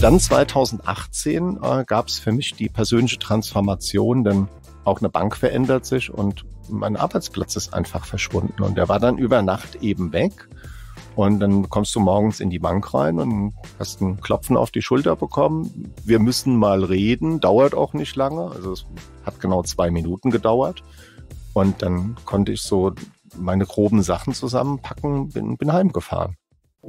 Dann 2018 äh, gab es für mich die persönliche Transformation, denn auch eine Bank verändert sich und mein Arbeitsplatz ist einfach verschwunden. Und der war dann über Nacht eben weg. Und dann kommst du morgens in die Bank rein und hast einen Klopfen auf die Schulter bekommen. Wir müssen mal reden, dauert auch nicht lange. Also es hat genau zwei Minuten gedauert. Und dann konnte ich so meine groben Sachen zusammenpacken, bin, bin heimgefahren.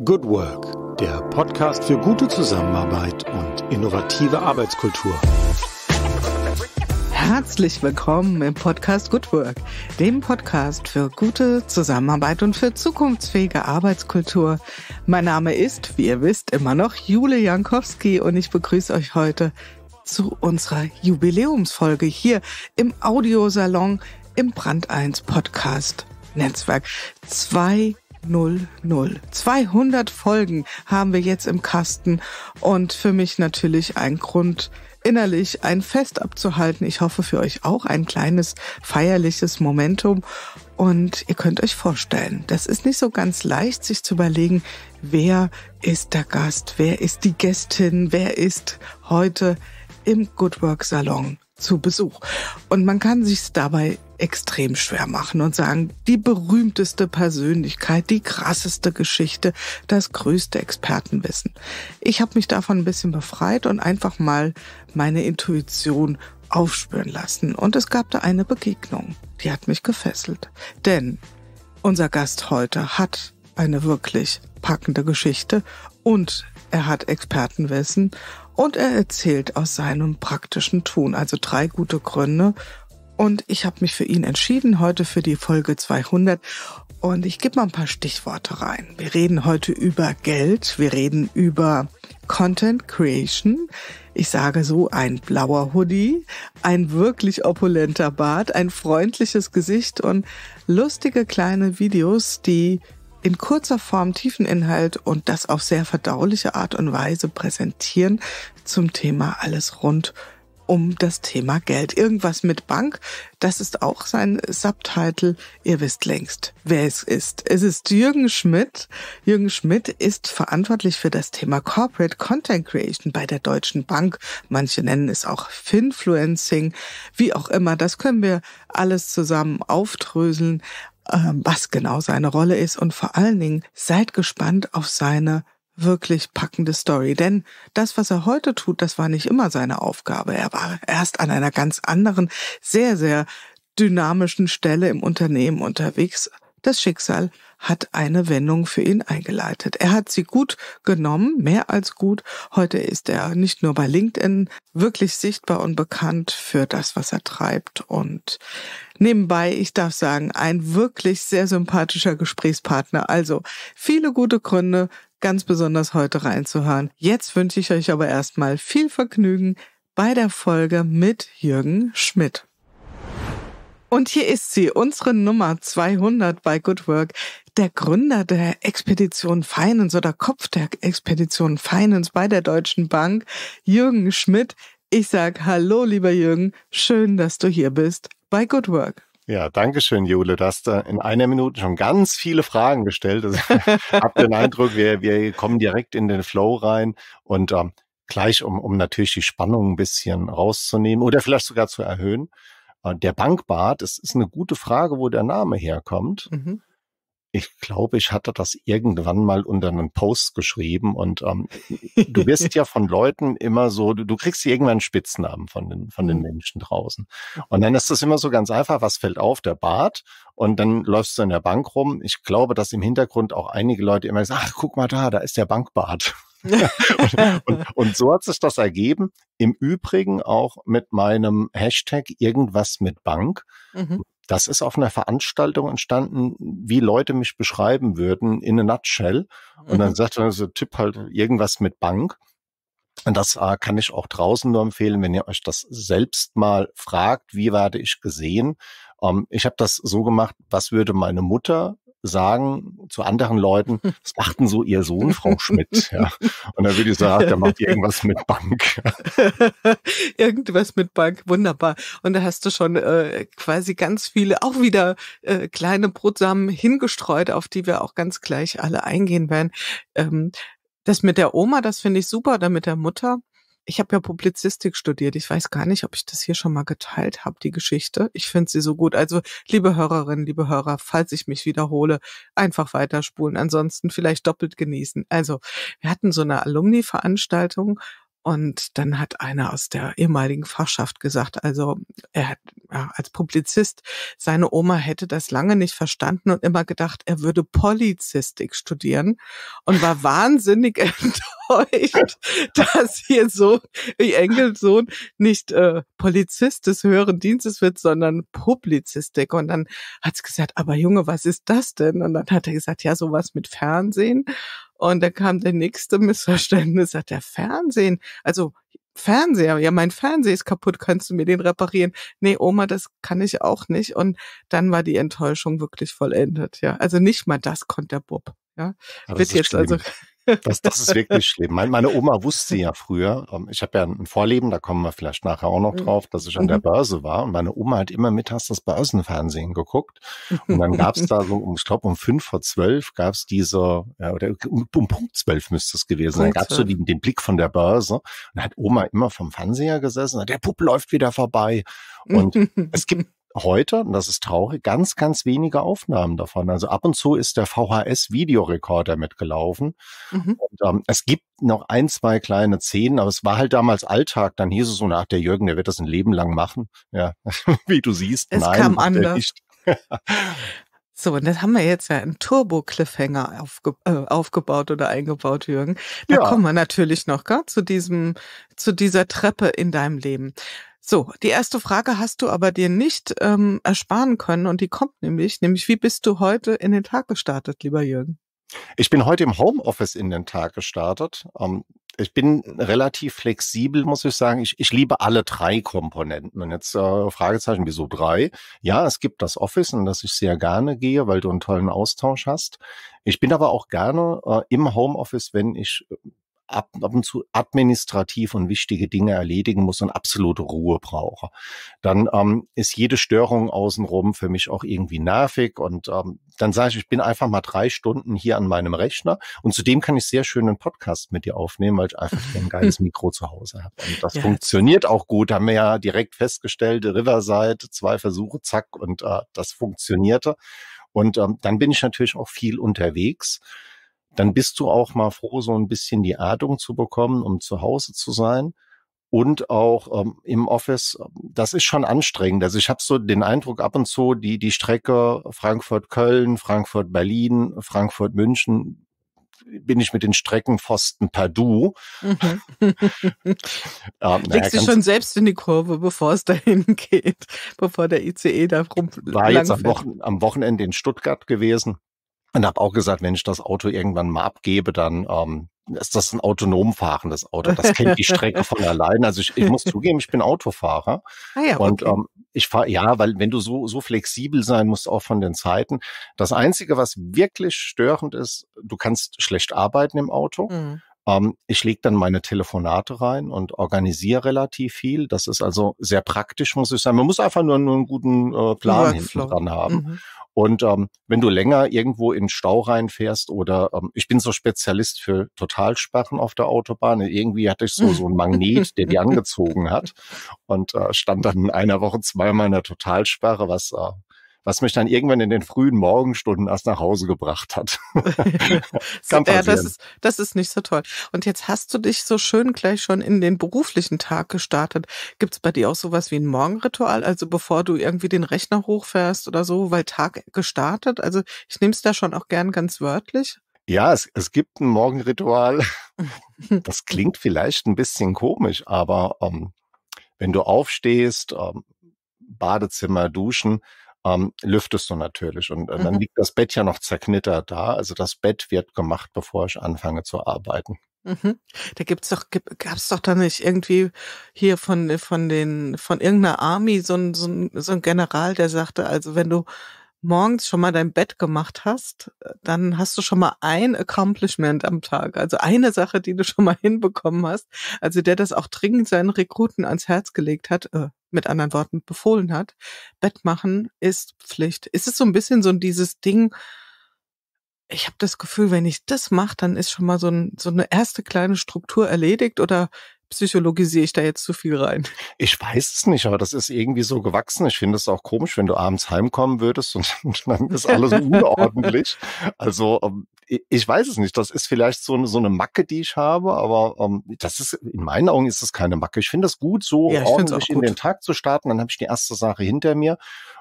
Good Work, der Podcast für gute Zusammenarbeit und innovative Arbeitskultur. Herzlich willkommen im Podcast Good Work, dem Podcast für gute Zusammenarbeit und für zukunftsfähige Arbeitskultur. Mein Name ist, wie ihr wisst, immer noch Jule Jankowski und ich begrüße euch heute zu unserer Jubiläumsfolge hier im Audiosalon im Brand 1 Podcast Netzwerk. Zwei 0, 0. 200 Folgen haben wir jetzt im Kasten und für mich natürlich ein Grund, innerlich ein Fest abzuhalten. Ich hoffe für euch auch ein kleines feierliches Momentum. Und ihr könnt euch vorstellen, das ist nicht so ganz leicht, sich zu überlegen, wer ist der Gast, wer ist die Gästin, wer ist heute im Good Work Salon zu Besuch. Und man kann sich dabei extrem schwer machen und sagen, die berühmteste Persönlichkeit, die krasseste Geschichte, das größte Expertenwissen. Ich habe mich davon ein bisschen befreit und einfach mal meine Intuition aufspüren lassen. Und es gab da eine Begegnung, die hat mich gefesselt. Denn unser Gast heute hat eine wirklich packende Geschichte und er hat Expertenwissen und er erzählt aus seinem praktischen Tun. Also drei gute Gründe, und ich habe mich für ihn entschieden, heute für die Folge 200. Und ich gebe mal ein paar Stichworte rein. Wir reden heute über Geld, wir reden über Content Creation. Ich sage so, ein blauer Hoodie, ein wirklich opulenter Bart, ein freundliches Gesicht und lustige kleine Videos, die in kurzer Form tiefen Inhalt und das auf sehr verdauliche Art und Weise präsentieren zum Thema alles rund um das Thema Geld. Irgendwas mit Bank, das ist auch sein Subtitle. Ihr wisst längst, wer es ist. Es ist Jürgen Schmidt. Jürgen Schmidt ist verantwortlich für das Thema Corporate Content Creation bei der Deutschen Bank. Manche nennen es auch Finfluencing. Wie auch immer, das können wir alles zusammen aufdröseln ähm, was genau seine Rolle ist und vor allen Dingen seid gespannt auf seine wirklich packende Story. Denn das, was er heute tut, das war nicht immer seine Aufgabe. Er war erst an einer ganz anderen, sehr, sehr dynamischen Stelle im Unternehmen unterwegs. Das Schicksal hat eine Wendung für ihn eingeleitet. Er hat sie gut genommen, mehr als gut. Heute ist er nicht nur bei LinkedIn wirklich sichtbar und bekannt für das, was er treibt. Und nebenbei, ich darf sagen, ein wirklich sehr sympathischer Gesprächspartner. Also viele gute Gründe, ganz besonders heute reinzuhören. Jetzt wünsche ich euch aber erstmal viel Vergnügen bei der Folge mit Jürgen Schmidt. Und hier ist sie, unsere Nummer 200 bei Good Work, der Gründer der Expedition Finance oder Kopf der Expedition Finance bei der Deutschen Bank, Jürgen Schmidt. Ich sag Hallo, lieber Jürgen, schön, dass du hier bist bei Good Work. Ja, danke schön, Jule. Du hast äh, in einer Minute schon ganz viele Fragen gestellt. Also, hab den Eindruck, wir, wir kommen direkt in den Flow rein und ähm, gleich, um, um natürlich die Spannung ein bisschen rauszunehmen oder vielleicht sogar zu erhöhen. Äh, der Bankbart, es ist eine gute Frage, wo der Name herkommt. Mhm ich glaube, ich hatte das irgendwann mal unter einen Post geschrieben und ähm, du wirst ja von Leuten immer so, du, du kriegst irgendwann Spitznamen von den, von den mhm. Menschen draußen. Und dann ist das immer so ganz einfach, was fällt auf, der Bart und dann läufst du in der Bank rum. Ich glaube, dass im Hintergrund auch einige Leute immer sagen, ach, guck mal da, da ist der Bankbart. und, und, und, so hat sich das ergeben. Im Übrigen auch mit meinem Hashtag irgendwas mit Bank. Mhm. Das ist auf einer Veranstaltung entstanden, wie Leute mich beschreiben würden, in a nutshell. Und dann mhm. sagt man so, Tipp halt irgendwas mit Bank. Und das äh, kann ich auch draußen nur empfehlen, wenn ihr euch das selbst mal fragt, wie werde ich gesehen. Ähm, ich habe das so gemacht, was würde meine Mutter sagen zu anderen Leuten, was macht denn so Ihr Sohn, Frau Schmidt? Ja. Und dann würde ich sagen, der macht irgendwas mit Bank. irgendwas mit Bank, wunderbar. Und da hast du schon äh, quasi ganz viele, auch wieder äh, kleine Brotsamen hingestreut, auf die wir auch ganz gleich alle eingehen werden. Ähm, das mit der Oma, das finde ich super, oder mit der Mutter ich habe ja Publizistik studiert. Ich weiß gar nicht, ob ich das hier schon mal geteilt habe, die Geschichte. Ich finde sie so gut. Also, liebe Hörerinnen, liebe Hörer, falls ich mich wiederhole, einfach weiterspulen. Ansonsten vielleicht doppelt genießen. Also, wir hatten so eine Alumni-Veranstaltung und dann hat einer aus der ehemaligen Fachschaft gesagt, also er hat ja, als Publizist, seine Oma hätte das lange nicht verstanden und immer gedacht, er würde Polizistik studieren und war wahnsinnig enttäuscht, dass ihr Sohn, ihr Engelsohn, nicht äh, Polizist des höheren Dienstes wird, sondern Publizistik. Und dann hat hat's gesagt, aber Junge, was ist das denn? Und dann hat er gesagt, ja, sowas mit Fernsehen. Und da kam der nächste Missverständnis, hat der Fernsehen. Also Fernseher, ja, mein Fernseher ist kaputt, kannst du mir den reparieren? Nee, Oma, das kann ich auch nicht. Und dann war die Enttäuschung wirklich vollendet, ja. Also nicht mal das konnte der Bub, ja. Aber Wird jetzt also schlimm. also das, das ist wirklich schlimm. Meine, Oma wusste ja früher, ähm, ich habe ja ein Vorleben, da kommen wir vielleicht nachher auch noch mhm. drauf, dass ich an der mhm. Börse war. Und meine Oma hat immer mittags das Börsenfernsehen geguckt. Und dann gab es da so, ich glaube, um fünf vor zwölf gab es diese, ja, oder um, um Punkt zwölf müsste es gewesen sein, gab es so die, den Blick von der Börse. Und da hat Oma immer vom Fernseher gesessen, und hat, der Pupp läuft wieder vorbei. Und es gibt heute, und das ist traurig, ganz, ganz wenige Aufnahmen davon. Also ab und zu ist der VHS-Videorekorder mitgelaufen. Mhm. Und, ähm, es gibt noch ein, zwei kleine Szenen, aber es war halt damals Alltag. Dann hieß es so, ach, der Jürgen, der wird das ein Leben lang machen. Ja, wie du siehst. Es nein, kam anders. So, und das haben wir jetzt ja einen Turbo-Cliffhanger aufge äh, aufgebaut oder eingebaut, Jürgen. Da ja. kommen wir natürlich noch gar zu diesem, zu dieser Treppe in deinem Leben. So, die erste Frage hast du aber dir nicht ähm, ersparen können und die kommt nämlich, nämlich wie bist du heute in den Tag gestartet, lieber Jürgen? Ich bin heute im Homeoffice in den Tag gestartet. Ähm, ich bin relativ flexibel, muss ich sagen. Ich, ich liebe alle drei Komponenten. Und jetzt äh, Fragezeichen, wieso drei? Ja, es gibt das Office, in das ich sehr gerne gehe, weil du einen tollen Austausch hast. Ich bin aber auch gerne äh, im Homeoffice, wenn ich äh, ab, ab und zu administrativ und wichtige Dinge erledigen muss und absolute Ruhe brauche, dann ähm, ist jede Störung außenrum für mich auch irgendwie nervig. Und ähm, dann sage ich, ich bin einfach mal drei Stunden hier an meinem Rechner. Und zudem kann ich sehr schön einen Podcast mit dir aufnehmen, weil ich einfach ein geiles Mikro zu Hause habe. Und das ja. funktioniert auch gut. Haben wir ja direkt festgestellt, Riverside, zwei Versuche, zack, und äh, das funktionierte. Und ähm, dann bin ich natürlich auch viel unterwegs dann bist du auch mal froh, so ein bisschen die Atmung zu bekommen, um zu Hause zu sein und auch ähm, im Office, das ist schon anstrengend. Also ich habe so den Eindruck ab und zu, die, die Strecke Frankfurt-Köln, Frankfurt-Berlin, Frankfurt-München, bin ich mit den Streckenpfosten per Du. Mhm. ähm, naja, Legst du schon selbst in die Kurve, bevor es dahin geht, bevor der ICE da rumfliegt. War jetzt am, Wochen-, am Wochenende in Stuttgart gewesen und habe auch gesagt, wenn ich das Auto irgendwann mal abgebe, dann ähm, ist das ein autonom fahrendes Auto. Das kennt die Strecke von allein. Also ich, ich muss zugeben, ich bin Autofahrer. Ah ja, okay. Und ähm, ich fahre, ja, weil wenn du so, so flexibel sein musst, auch von den Zeiten. Das Einzige, was wirklich störend ist, du kannst schlecht arbeiten im Auto. Mhm. Ähm, ich lege dann meine Telefonate rein und organisiere relativ viel. Das ist also sehr praktisch, muss ich sagen. Man muss einfach nur, nur einen guten äh, Plan hinten dran haben. Mhm. Und ähm, wenn du länger irgendwo in Stau reinfährst oder ähm, ich bin so Spezialist für Totalsperren auf der Autobahn, irgendwie hatte ich so so einen Magnet, der die angezogen hat und äh, stand dann in einer Woche zweimal in der Totalsperre, was äh, was mich dann irgendwann in den frühen Morgenstunden erst nach Hause gebracht hat. Kann ja, das ist, das ist nicht so toll. Und jetzt hast du dich so schön gleich schon in den beruflichen Tag gestartet. Gibt es bei dir auch sowas wie ein Morgenritual? Also bevor du irgendwie den Rechner hochfährst oder so, weil Tag gestartet? Also ich nehme es da schon auch gern ganz wörtlich. Ja, es, es gibt ein Morgenritual. Das klingt vielleicht ein bisschen komisch, aber ähm, wenn du aufstehst, ähm, Badezimmer, Duschen ähm, lüftest du natürlich. Und äh, dann mhm. liegt das Bett ja noch zerknittert da. Also das Bett wird gemacht, bevor ich anfange zu arbeiten. Mhm. Da gibt's doch gab's doch da nicht irgendwie hier von von den von irgendeiner Army so ein, so ein so ein General, der sagte, also wenn du morgens schon mal dein Bett gemacht hast, äh, dann hast du schon mal ein Accomplishment am Tag, also eine Sache, die du schon mal hinbekommen hast, also der das auch dringend seinen Rekruten ans Herz gelegt hat, äh, mit anderen Worten befohlen hat, Bett machen ist Pflicht. Ist es so ein bisschen so dieses Ding, ich habe das Gefühl, wenn ich das mache, dann ist schon mal so, ein, so eine erste kleine Struktur erledigt oder psychologisiere ich da jetzt zu viel rein? Ich weiß es nicht, aber das ist irgendwie so gewachsen. Ich finde es auch komisch, wenn du abends heimkommen würdest und, dann ist alles unordentlich. Also ähm, ich weiß es nicht. Das ist vielleicht so eine, so eine Macke, die ich habe, aber um, ähm, das ist, in meinen Augen ist das keine Macke. Ich finde es gut, so ja, ordentlich gut. in den Tag zu starten. Dann habe ich die erste Sache hinter mir.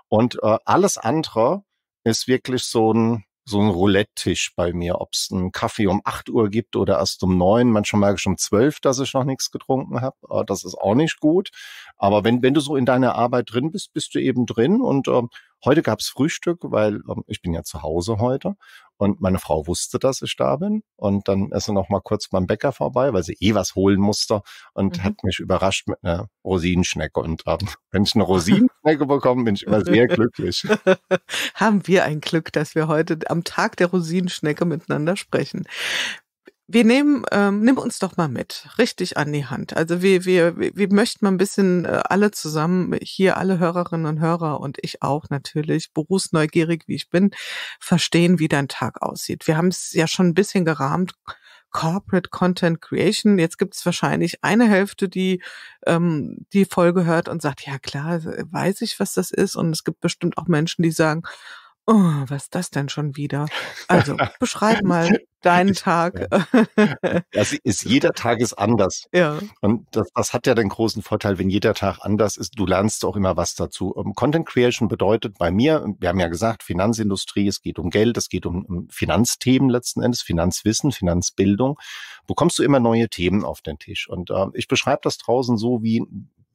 Und äh, alles andere ist wirklich so ein, so ein Roulette-Tisch bei mir, ob es einen Kaffee um acht Uhr gibt oder erst um neun. Manchmal merke ich um zwölf, dass ich noch nichts getrunken habe. Ah, das ist auch nicht gut. Aber wenn, wenn du so in deiner Arbeit drin bist, bist du eben drin und ähm, Heute gab es Frühstück, weil ähm, ich bin ja zu Hause heute und meine Frau wusste, dass ich da bin. Und dann ist sie noch mal kurz beim Bäcker vorbei, weil sie eh was holen musste und mhm. hat mich überrascht mit einer Rosinenschnecke. Und ähm, wenn ich eine Rosinenschnecke bekomme, bin ich immer sehr glücklich. Haben wir ein Glück, dass wir heute am Tag der Rosinenschnecke miteinander sprechen wir nehmen, ähm, nimm uns doch mal mit, richtig an die Hand. Also wir, wir, wir möchten mal ein bisschen äh, alle zusammen, hier alle Hörerinnen und Hörer und ich auch natürlich, berufsneugierig wie ich bin, verstehen, wie dein Tag aussieht. Wir haben es ja schon ein bisschen gerahmt, Corporate Content Creation. Jetzt gibt es wahrscheinlich eine Hälfte, die ähm, die Folge hört und sagt, ja klar, weiß ich, was das ist. Und es gibt bestimmt auch Menschen, die sagen, oh, was ist das denn schon wieder? Also beschreib mal deinen Tag. Das ist, jeder Tag ist anders. Ja. Und das, das hat ja den großen Vorteil, wenn jeder Tag anders ist, du lernst auch immer was dazu. Ähm, Content Creation bedeutet bei mir, wir haben ja gesagt, Finanzindustrie, es geht um Geld, es geht um Finanzthemen letzten Endes, Finanzwissen, Finanzbildung. Bekommst du immer neue Themen auf den Tisch. Und äh, ich beschreibe das draußen so wie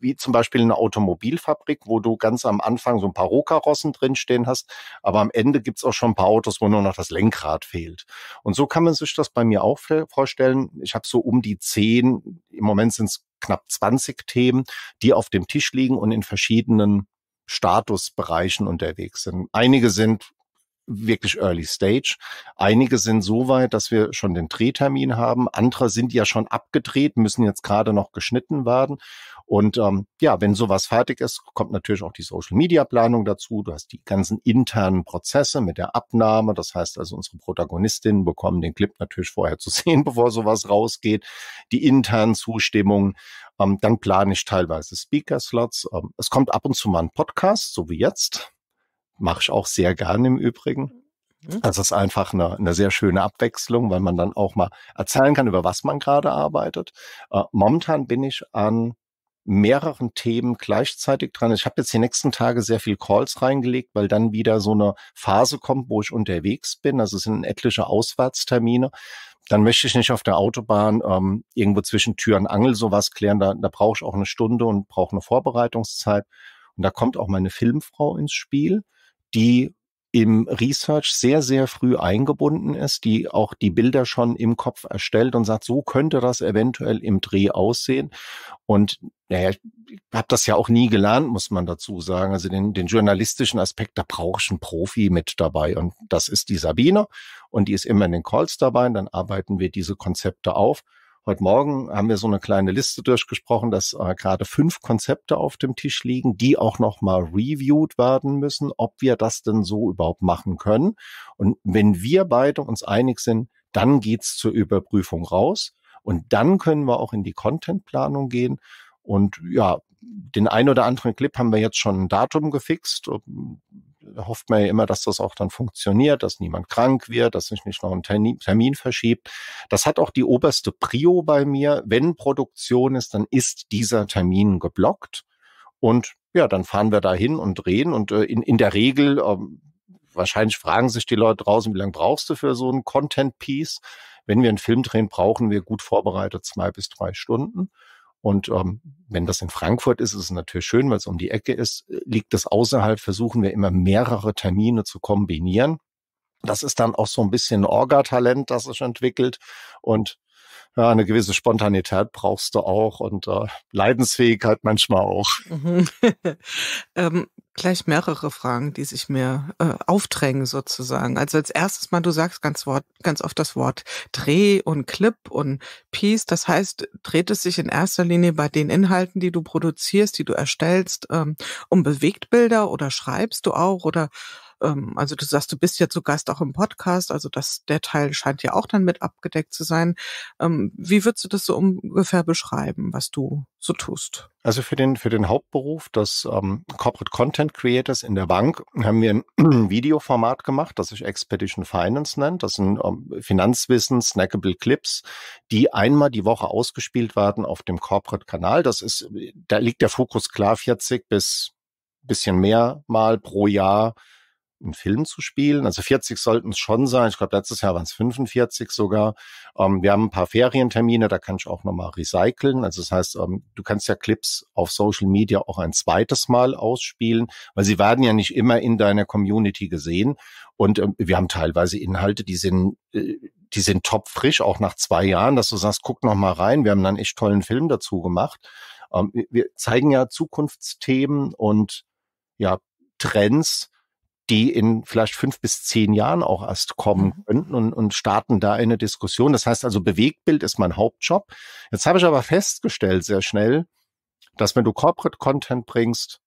wie zum Beispiel eine Automobilfabrik, wo du ganz am Anfang so ein paar Rohkarossen drinstehen hast, aber am Ende gibt es auch schon ein paar Autos, wo nur noch das Lenkrad fehlt. Und so kann man sich das bei mir auch vorstellen. Ich habe so um die zehn, im Moment sind es knapp 20 Themen, die auf dem Tisch liegen und in verschiedenen Statusbereichen unterwegs sind. Einige sind wirklich Early Stage. Einige sind so weit, dass wir schon den Drehtermin haben. Andere sind ja schon abgedreht, müssen jetzt gerade noch geschnitten werden. Und ähm, ja, wenn sowas fertig ist, kommt natürlich auch die Social-Media-Planung dazu. Du hast die ganzen internen Prozesse mit der Abnahme. Das heißt also, unsere Protagonistinnen bekommen den Clip natürlich vorher zu sehen, bevor sowas rausgeht. Die internen Zustimmungen. Ähm, dann plane ich teilweise Speaker-Slots. Ähm, es kommt ab und zu mal ein Podcast, so wie jetzt mache ich auch sehr gern im Übrigen. Mhm. Also es ist einfach eine, eine sehr schöne Abwechslung, weil man dann auch mal erzählen kann, über was man gerade arbeitet. Äh, momentan bin ich an mehreren Themen gleichzeitig dran. Ich habe jetzt die nächsten Tage sehr viel Calls reingelegt, weil dann wieder so eine Phase kommt, wo ich unterwegs bin. Also es sind etliche Auswärtstermine. Dann möchte ich nicht auf der Autobahn ähm, irgendwo zwischen Tür und Angel sowas klären. Da, da brauche ich auch eine Stunde und brauche eine Vorbereitungszeit. Und da kommt auch meine Filmfrau ins Spiel die im Research sehr, sehr früh eingebunden ist, die auch die Bilder schon im Kopf erstellt und sagt, so könnte das eventuell im Dreh aussehen. Und naja, ich habe das ja auch nie gelernt, muss man dazu sagen. Also den, den journalistischen Aspekt, da brauche ich einen Profi mit dabei. Und das ist die Sabine und die ist immer in den Calls dabei. Und dann arbeiten wir diese Konzepte auf. Heute Morgen haben wir so eine kleine Liste durchgesprochen, dass äh, gerade fünf Konzepte auf dem Tisch liegen, die auch nochmal reviewed werden müssen, ob wir das denn so überhaupt machen können. Und wenn wir beide uns einig sind, dann geht's zur Überprüfung raus. Und dann können wir auch in die Contentplanung gehen. Und ja, den ein oder anderen Clip haben wir jetzt schon ein Datum gefixt hofft man ja immer, dass das auch dann funktioniert, dass niemand krank wird, dass sich nicht noch ein Termin, verschiebt. Das hat auch die oberste Prio bei mir. Wenn Produktion ist, dann ist dieser Termin geblockt. Und ja, dann fahren wir dahin und drehen. Und äh, in, in der Regel, äh, wahrscheinlich fragen sich die Leute draußen, wie lange brauchst du für so einen Content-Piece? Wenn wir einen Film drehen, brauchen wir gut vorbereitet zwei bis drei Stunden. Und ähm, wenn das in Frankfurt ist, ist es natürlich schön, weil es um die Ecke ist. Äh, liegt es außerhalb, versuchen wir immer mehrere Termine zu kombinieren. Das ist dann auch so ein bisschen Orga-Talent, das sich entwickelt. Und ja, eine gewisse Spontanität brauchst du auch und äh, Leidensfähigkeit manchmal auch. Mhm. ähm, gleich mehrere Fragen, die sich mir äh, aufdrängen sozusagen. Also als erstes mal, du sagst ganz, Wort, ganz oft das Wort Dreh und Clip und Piece. Das heißt, dreht es sich in erster Linie bei den Inhalten, die du produzierst, die du erstellst, ähm, um Bewegtbilder oder schreibst du auch oder ähm, also du sagst, du bist ja zu Gast auch im Podcast, also das, der Teil scheint ja auch dann mit abgedeckt zu sein. Ähm, wie würdest du das so ungefähr beschreiben, was du so tust? Also für den, für den Hauptberuf des ähm, Corporate Content Creators in der Bank haben wir ein Videoformat gemacht, das sich Expedition Finance nennt. Das sind ähm, Finanzwissen, snackable Clips, die einmal die Woche ausgespielt werden auf dem Corporate Kanal. Das ist, da liegt der Fokus klar 40 bis bisschen mehr mal pro Jahr einen Film zu spielen. Also 40 sollten es schon sein. Ich glaube, letztes Jahr waren es 45 sogar. Ähm, wir haben ein paar Ferientermine, da kann ich auch nochmal recyceln. Also das heißt, ähm, du kannst ja Clips auf Social Media auch ein zweites Mal ausspielen, weil sie werden ja nicht immer in deiner Community gesehen. Und ähm, wir haben teilweise Inhalte, die sind, äh, die sind top frisch, auch nach zwei Jahren, dass du sagst, guck nochmal rein. Wir haben dann echt tollen Film dazu gemacht. Ähm, wir zeigen ja Zukunftsthemen und ja, Trends, die in vielleicht fünf bis zehn Jahren auch erst kommen mhm. könnten und, und starten da eine Diskussion. Das heißt also, Bewegtbild ist mein Hauptjob. Jetzt habe ich aber festgestellt sehr schnell, dass wenn du Corporate Content bringst,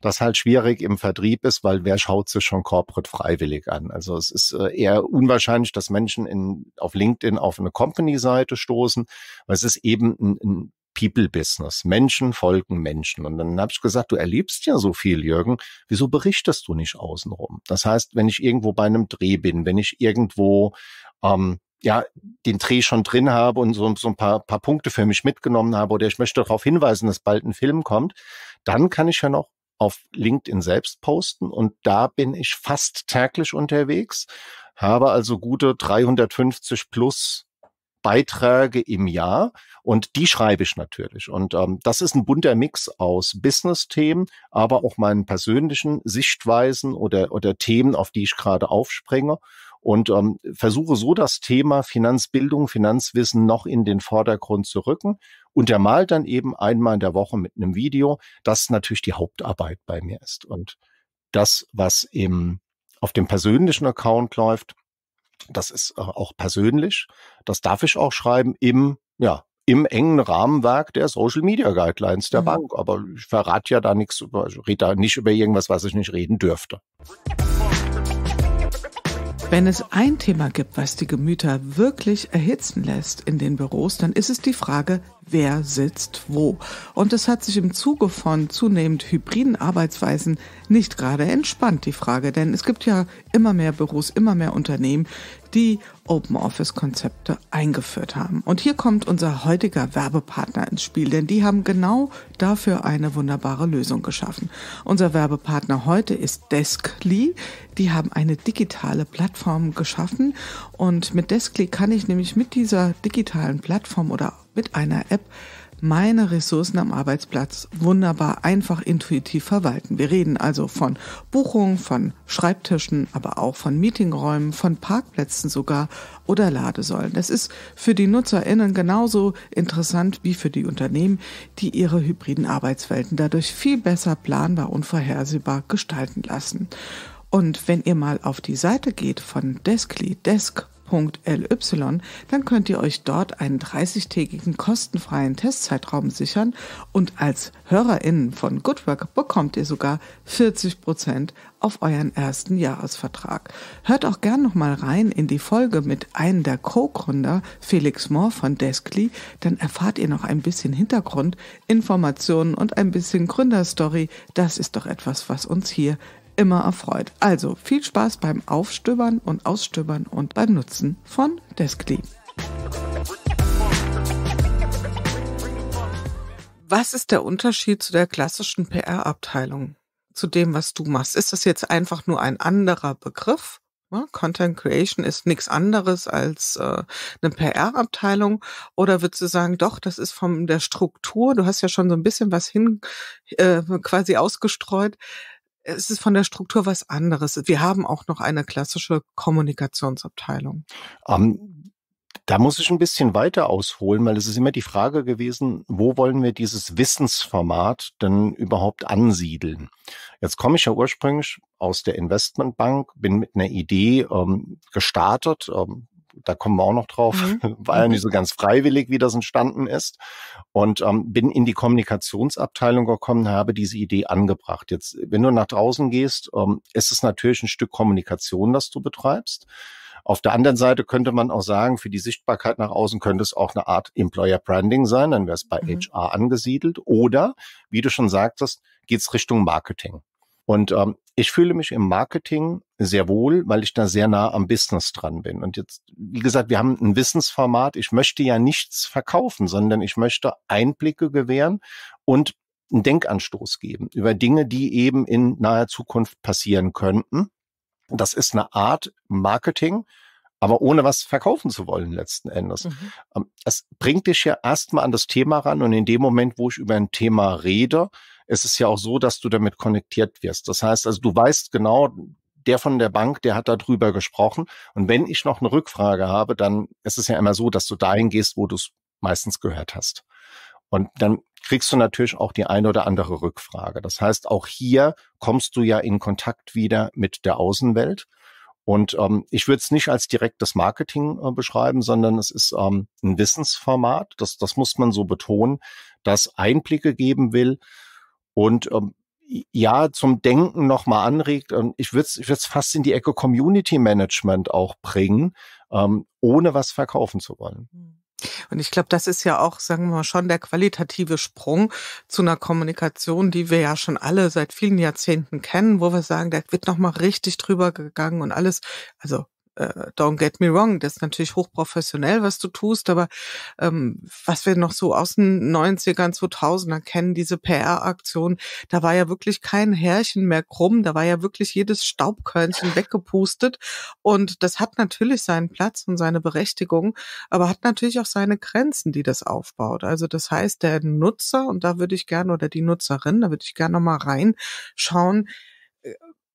das halt schwierig im Vertrieb ist, weil wer schaut sich schon Corporate freiwillig an? Also es ist äh, eher unwahrscheinlich, dass Menschen in, auf LinkedIn auf eine Company-Seite stoßen, weil es ist eben ein, ein People-Business. Menschen folgen Menschen. Und dann habe ich gesagt, du erlebst ja so viel, Jürgen. Wieso berichtest du nicht außenrum? Das heißt, wenn ich irgendwo bei einem Dreh bin, wenn ich irgendwo ähm, ja, den Dreh schon drin habe und so, so ein paar, paar Punkte für mich mitgenommen habe oder ich möchte darauf hinweisen, dass bald ein Film kommt, dann kann ich ja noch auf LinkedIn selbst posten und da bin ich fast täglich unterwegs, habe also gute 350 plus Beiträge im Jahr und die schreibe ich natürlich. Und ähm, das ist ein bunter Mix aus Business-Themen, aber auch meinen persönlichen Sichtweisen oder, oder Themen, auf die ich gerade aufspringe und ähm, versuche so das Thema Finanzbildung, Finanzwissen noch in den Vordergrund zu rücken. Und der malt dann eben einmal in der Woche mit einem Video, das natürlich die Hauptarbeit bei mir ist. Und das, was im, auf dem persönlichen Account läuft, das ist äh, auch persönlich. Das darf ich auch schreiben im, ja, im engen Rahmenwerk der Social Media Guidelines der mhm. Bank. Aber ich verrate ja da nichts über, ich rede da nicht über irgendwas, was ich nicht reden dürfte. Wenn es ein Thema gibt, was die Gemüter wirklich erhitzen lässt in den Büros, dann ist es die Frage, wer sitzt wo. Und es hat sich im Zuge von zunehmend hybriden Arbeitsweisen nicht gerade entspannt, die Frage. Denn es gibt ja immer mehr Büros, immer mehr Unternehmen, die Open Office Konzepte eingeführt haben. Und hier kommt unser heutiger Werbepartner ins Spiel, denn die haben genau dafür eine wunderbare Lösung geschaffen. Unser Werbepartner heute ist Deskly. Die haben eine digitale Plattform geschaffen und mit Deskly kann ich nämlich mit dieser digitalen Plattform oder mit einer App meine Ressourcen am Arbeitsplatz wunderbar einfach intuitiv verwalten. Wir reden also von Buchungen, von Schreibtischen, aber auch von Meetingräumen, von Parkplätzen sogar oder Ladesäulen. Das ist für die Nutzerinnen genauso interessant wie für die Unternehmen, die ihre hybriden Arbeitswelten dadurch viel besser planbar und vorhersehbar gestalten lassen. Und wenn ihr mal auf die Seite geht von Deskly, desk www.ly, dann könnt ihr euch dort einen 30-tägigen kostenfreien Testzeitraum sichern und als HörerInnen von Good Work bekommt ihr sogar 40 Prozent auf euren ersten Jahresvertrag. Hört auch gern nochmal rein in die Folge mit einem der Co-Gründer, Felix Mohr von Deskly, dann erfahrt ihr noch ein bisschen Hintergrund, Informationen und ein bisschen Gründerstory. Das ist doch etwas, was uns hier immer erfreut. Also viel Spaß beim Aufstöbern und Ausstöbern und beim Nutzen von Deskly. Was ist der Unterschied zu der klassischen PR-Abteilung? Zu dem, was du machst? Ist das jetzt einfach nur ein anderer Begriff? Content Creation ist nichts anderes als äh, eine PR-Abteilung oder würdest du sagen, doch, das ist von der Struktur, du hast ja schon so ein bisschen was hin äh, quasi ausgestreut, es ist von der Struktur was anderes. Wir haben auch noch eine klassische Kommunikationsabteilung. Um, ähm, da muss ich ein bisschen weiter ausholen, weil es ist immer die Frage gewesen, wo wollen wir dieses Wissensformat denn überhaupt ansiedeln? Jetzt komme ich ja ursprünglich aus der Investmentbank, bin mit einer Idee ähm, gestartet, ähm, da kommen wir auch noch drauf, mhm. war ja nicht mhm. so ganz freiwillig, wie das entstanden ist. Und ähm, bin in die Kommunikationsabteilung gekommen, habe diese Idee angebracht. Jetzt, wenn du nach draußen gehst, ähm, ist es natürlich ein Stück Kommunikation, das du betreibst. Auf der anderen Seite könnte man auch sagen, für die Sichtbarkeit nach außen könnte es auch eine Art Employer Branding sein, dann wäre es bei mhm. HR angesiedelt. Oder, wie du schon sagtest, geht es Richtung Marketing. Und ähm, ich fühle mich im Marketing sehr wohl, weil ich da sehr nah am Business dran bin. Und jetzt, wie gesagt, wir haben ein Wissensformat. Ich möchte ja nichts verkaufen, sondern ich möchte Einblicke gewähren und einen Denkanstoß geben über Dinge, die eben in naher Zukunft passieren könnten. Das ist eine Art Marketing, aber ohne was verkaufen zu wollen letzten Endes. Mhm. Das ähm, bringt dich ja erstmal an das Thema ran und in dem Moment, wo ich über ein Thema rede, es ist ja auch so, dass du damit konnektiert wirst. Das heißt, also du weißt genau, der von der Bank, der hat darüber gesprochen. Und wenn ich noch eine Rückfrage habe, dann ist es ja immer so, dass du dahin gehst, wo du es meistens gehört hast. Und dann kriegst du natürlich auch die eine oder andere Rückfrage. Das heißt, auch hier kommst du ja in Kontakt wieder mit der Außenwelt. Und ähm, ich würde es nicht als direktes Marketing äh, beschreiben, sondern es ist ähm, ein Wissensformat. Das, das muss man so betonen, das Einblicke geben will, und ähm, ja zum Denken nochmal anregt. Und ähm, ich würde es ich würd's fast in die Ecke Community Management auch bringen, ähm, ohne was verkaufen zu wollen. Hm. Und ich glaube, das ist ja auch, sagen wir mal, schon der qualitative Sprung zu einer Kommunikation, die wir ja schon alle seit vielen Jahrzehnten kennen, wo wir sagen, da wird nochmal richtig drüber gegangen und alles, also äh, don't get me wrong, das ist natürlich hochprofessionell, was du tust, aber ähm, was wir noch so aus den 90ern, 2000ern kennen, diese PR-Aktion, da war ja wirklich kein Härchen mehr krumm, da war ja wirklich jedes Staubkörnchen weggepustet und das hat natürlich seinen Platz und seine Berechtigung, aber hat natürlich auch seine Grenzen, die das aufbaut. Also das heißt, der Nutzer, und da würde ich gerne, oder die Nutzerin, da würde ich gerne nochmal reinschauen,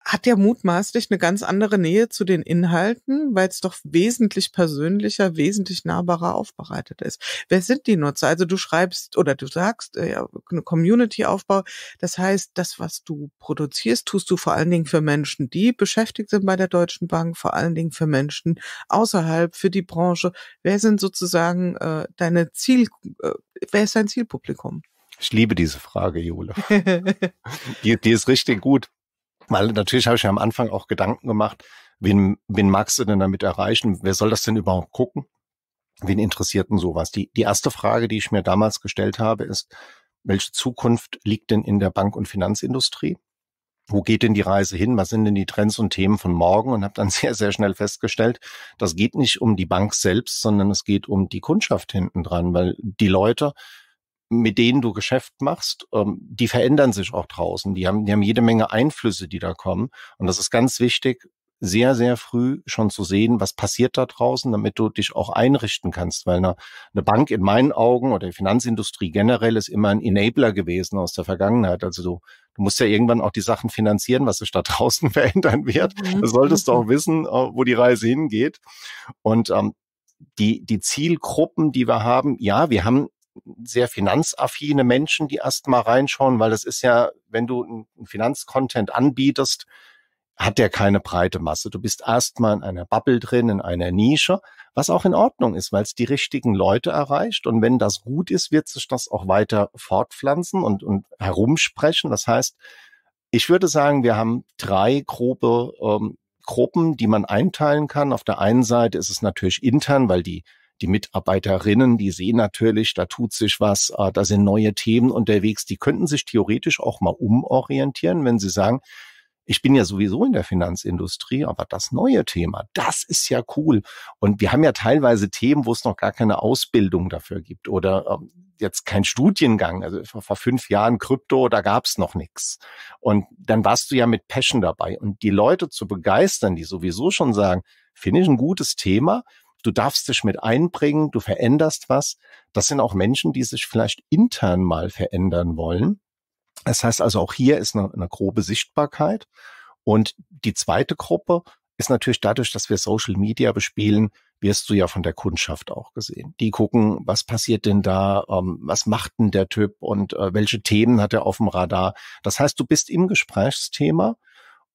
hat ja mutmaßlich eine ganz andere Nähe zu den Inhalten, weil es doch wesentlich persönlicher, wesentlich nahbarer aufbereitet ist. Wer sind die Nutzer? Also du schreibst oder du sagst, äh, ja, eine Community-Aufbau. Das heißt, das, was du produzierst, tust du vor allen Dingen für Menschen, die beschäftigt sind bei der Deutschen Bank, vor allen Dingen für Menschen außerhalb, für die Branche. Wer sind sozusagen äh, deine Ziel, äh, wer ist dein Zielpublikum? Ich liebe diese Frage, Jule. die, die ist richtig gut. Weil natürlich habe ich mir am Anfang auch Gedanken gemacht, wen, wen magst du denn damit erreichen? Wer soll das denn überhaupt gucken? Wen interessiert denn sowas? Die, die erste Frage, die ich mir damals gestellt habe, ist, welche Zukunft liegt denn in der Bank- und Finanzindustrie? Wo geht denn die Reise hin? Was sind denn die Trends und Themen von morgen? Und habe dann sehr, sehr schnell festgestellt, das geht nicht um die Bank selbst, sondern es geht um die Kundschaft hinten dran, weil die Leute, mit denen du Geschäft machst, ähm, die verändern sich auch draußen. Die haben, die haben jede Menge Einflüsse, die da kommen. Und das ist ganz wichtig, sehr, sehr früh schon zu sehen, was passiert da draußen, damit du dich auch einrichten kannst. Weil eine, eine Bank in meinen Augen oder die Finanzindustrie generell ist immer ein Enabler gewesen aus der Vergangenheit. Also du, du musst ja irgendwann auch die Sachen finanzieren, was sich da draußen verändern wird. Mhm. Da solltest du auch wissen, äh, wo die Reise hingeht. Und ähm, die, die Zielgruppen, die wir haben, ja, wir haben sehr finanzaffine Menschen, die erstmal reinschauen, weil das ist ja, wenn du einen Finanzcontent anbietest, hat der keine breite Masse. Du bist erstmal in einer Bubble drin, in einer Nische, was auch in Ordnung ist, weil es die richtigen Leute erreicht. Und wenn das gut ist, wird sich das auch weiter fortpflanzen und, und herumsprechen. Das heißt, ich würde sagen, wir haben drei grobe ähm, Gruppen, die man einteilen kann. Auf der einen Seite ist es natürlich intern, weil die die Mitarbeiterinnen, die sehen natürlich, da tut sich was, äh, da sind neue Themen unterwegs, die könnten sich theoretisch auch mal umorientieren, wenn sie sagen, ich bin ja sowieso in der Finanzindustrie, aber das neue Thema, das ist ja cool. Und wir haben ja teilweise Themen, wo es noch gar keine Ausbildung dafür gibt oder ähm, jetzt kein Studiengang. Also vor, fünf Jahren Krypto, da gab es noch nichts. Und dann warst du ja mit Passion dabei. Und die Leute zu begeistern, die sowieso schon sagen, finde ich ein gutes Thema, du darfst dich mit einbringen, du veränderst was. Das sind auch Menschen, die sich vielleicht intern mal verändern wollen. Das heißt also, auch hier ist eine, eine grobe Sichtbarkeit. Und die zweite Gruppe ist natürlich dadurch, dass wir Social Media bespielen, wirst du ja von der Kundschaft auch gesehen. Die gucken, was passiert denn da, ähm, was macht denn der Typ und äh, welche Themen hat er auf dem Radar. Das heißt, du bist im Gesprächsthema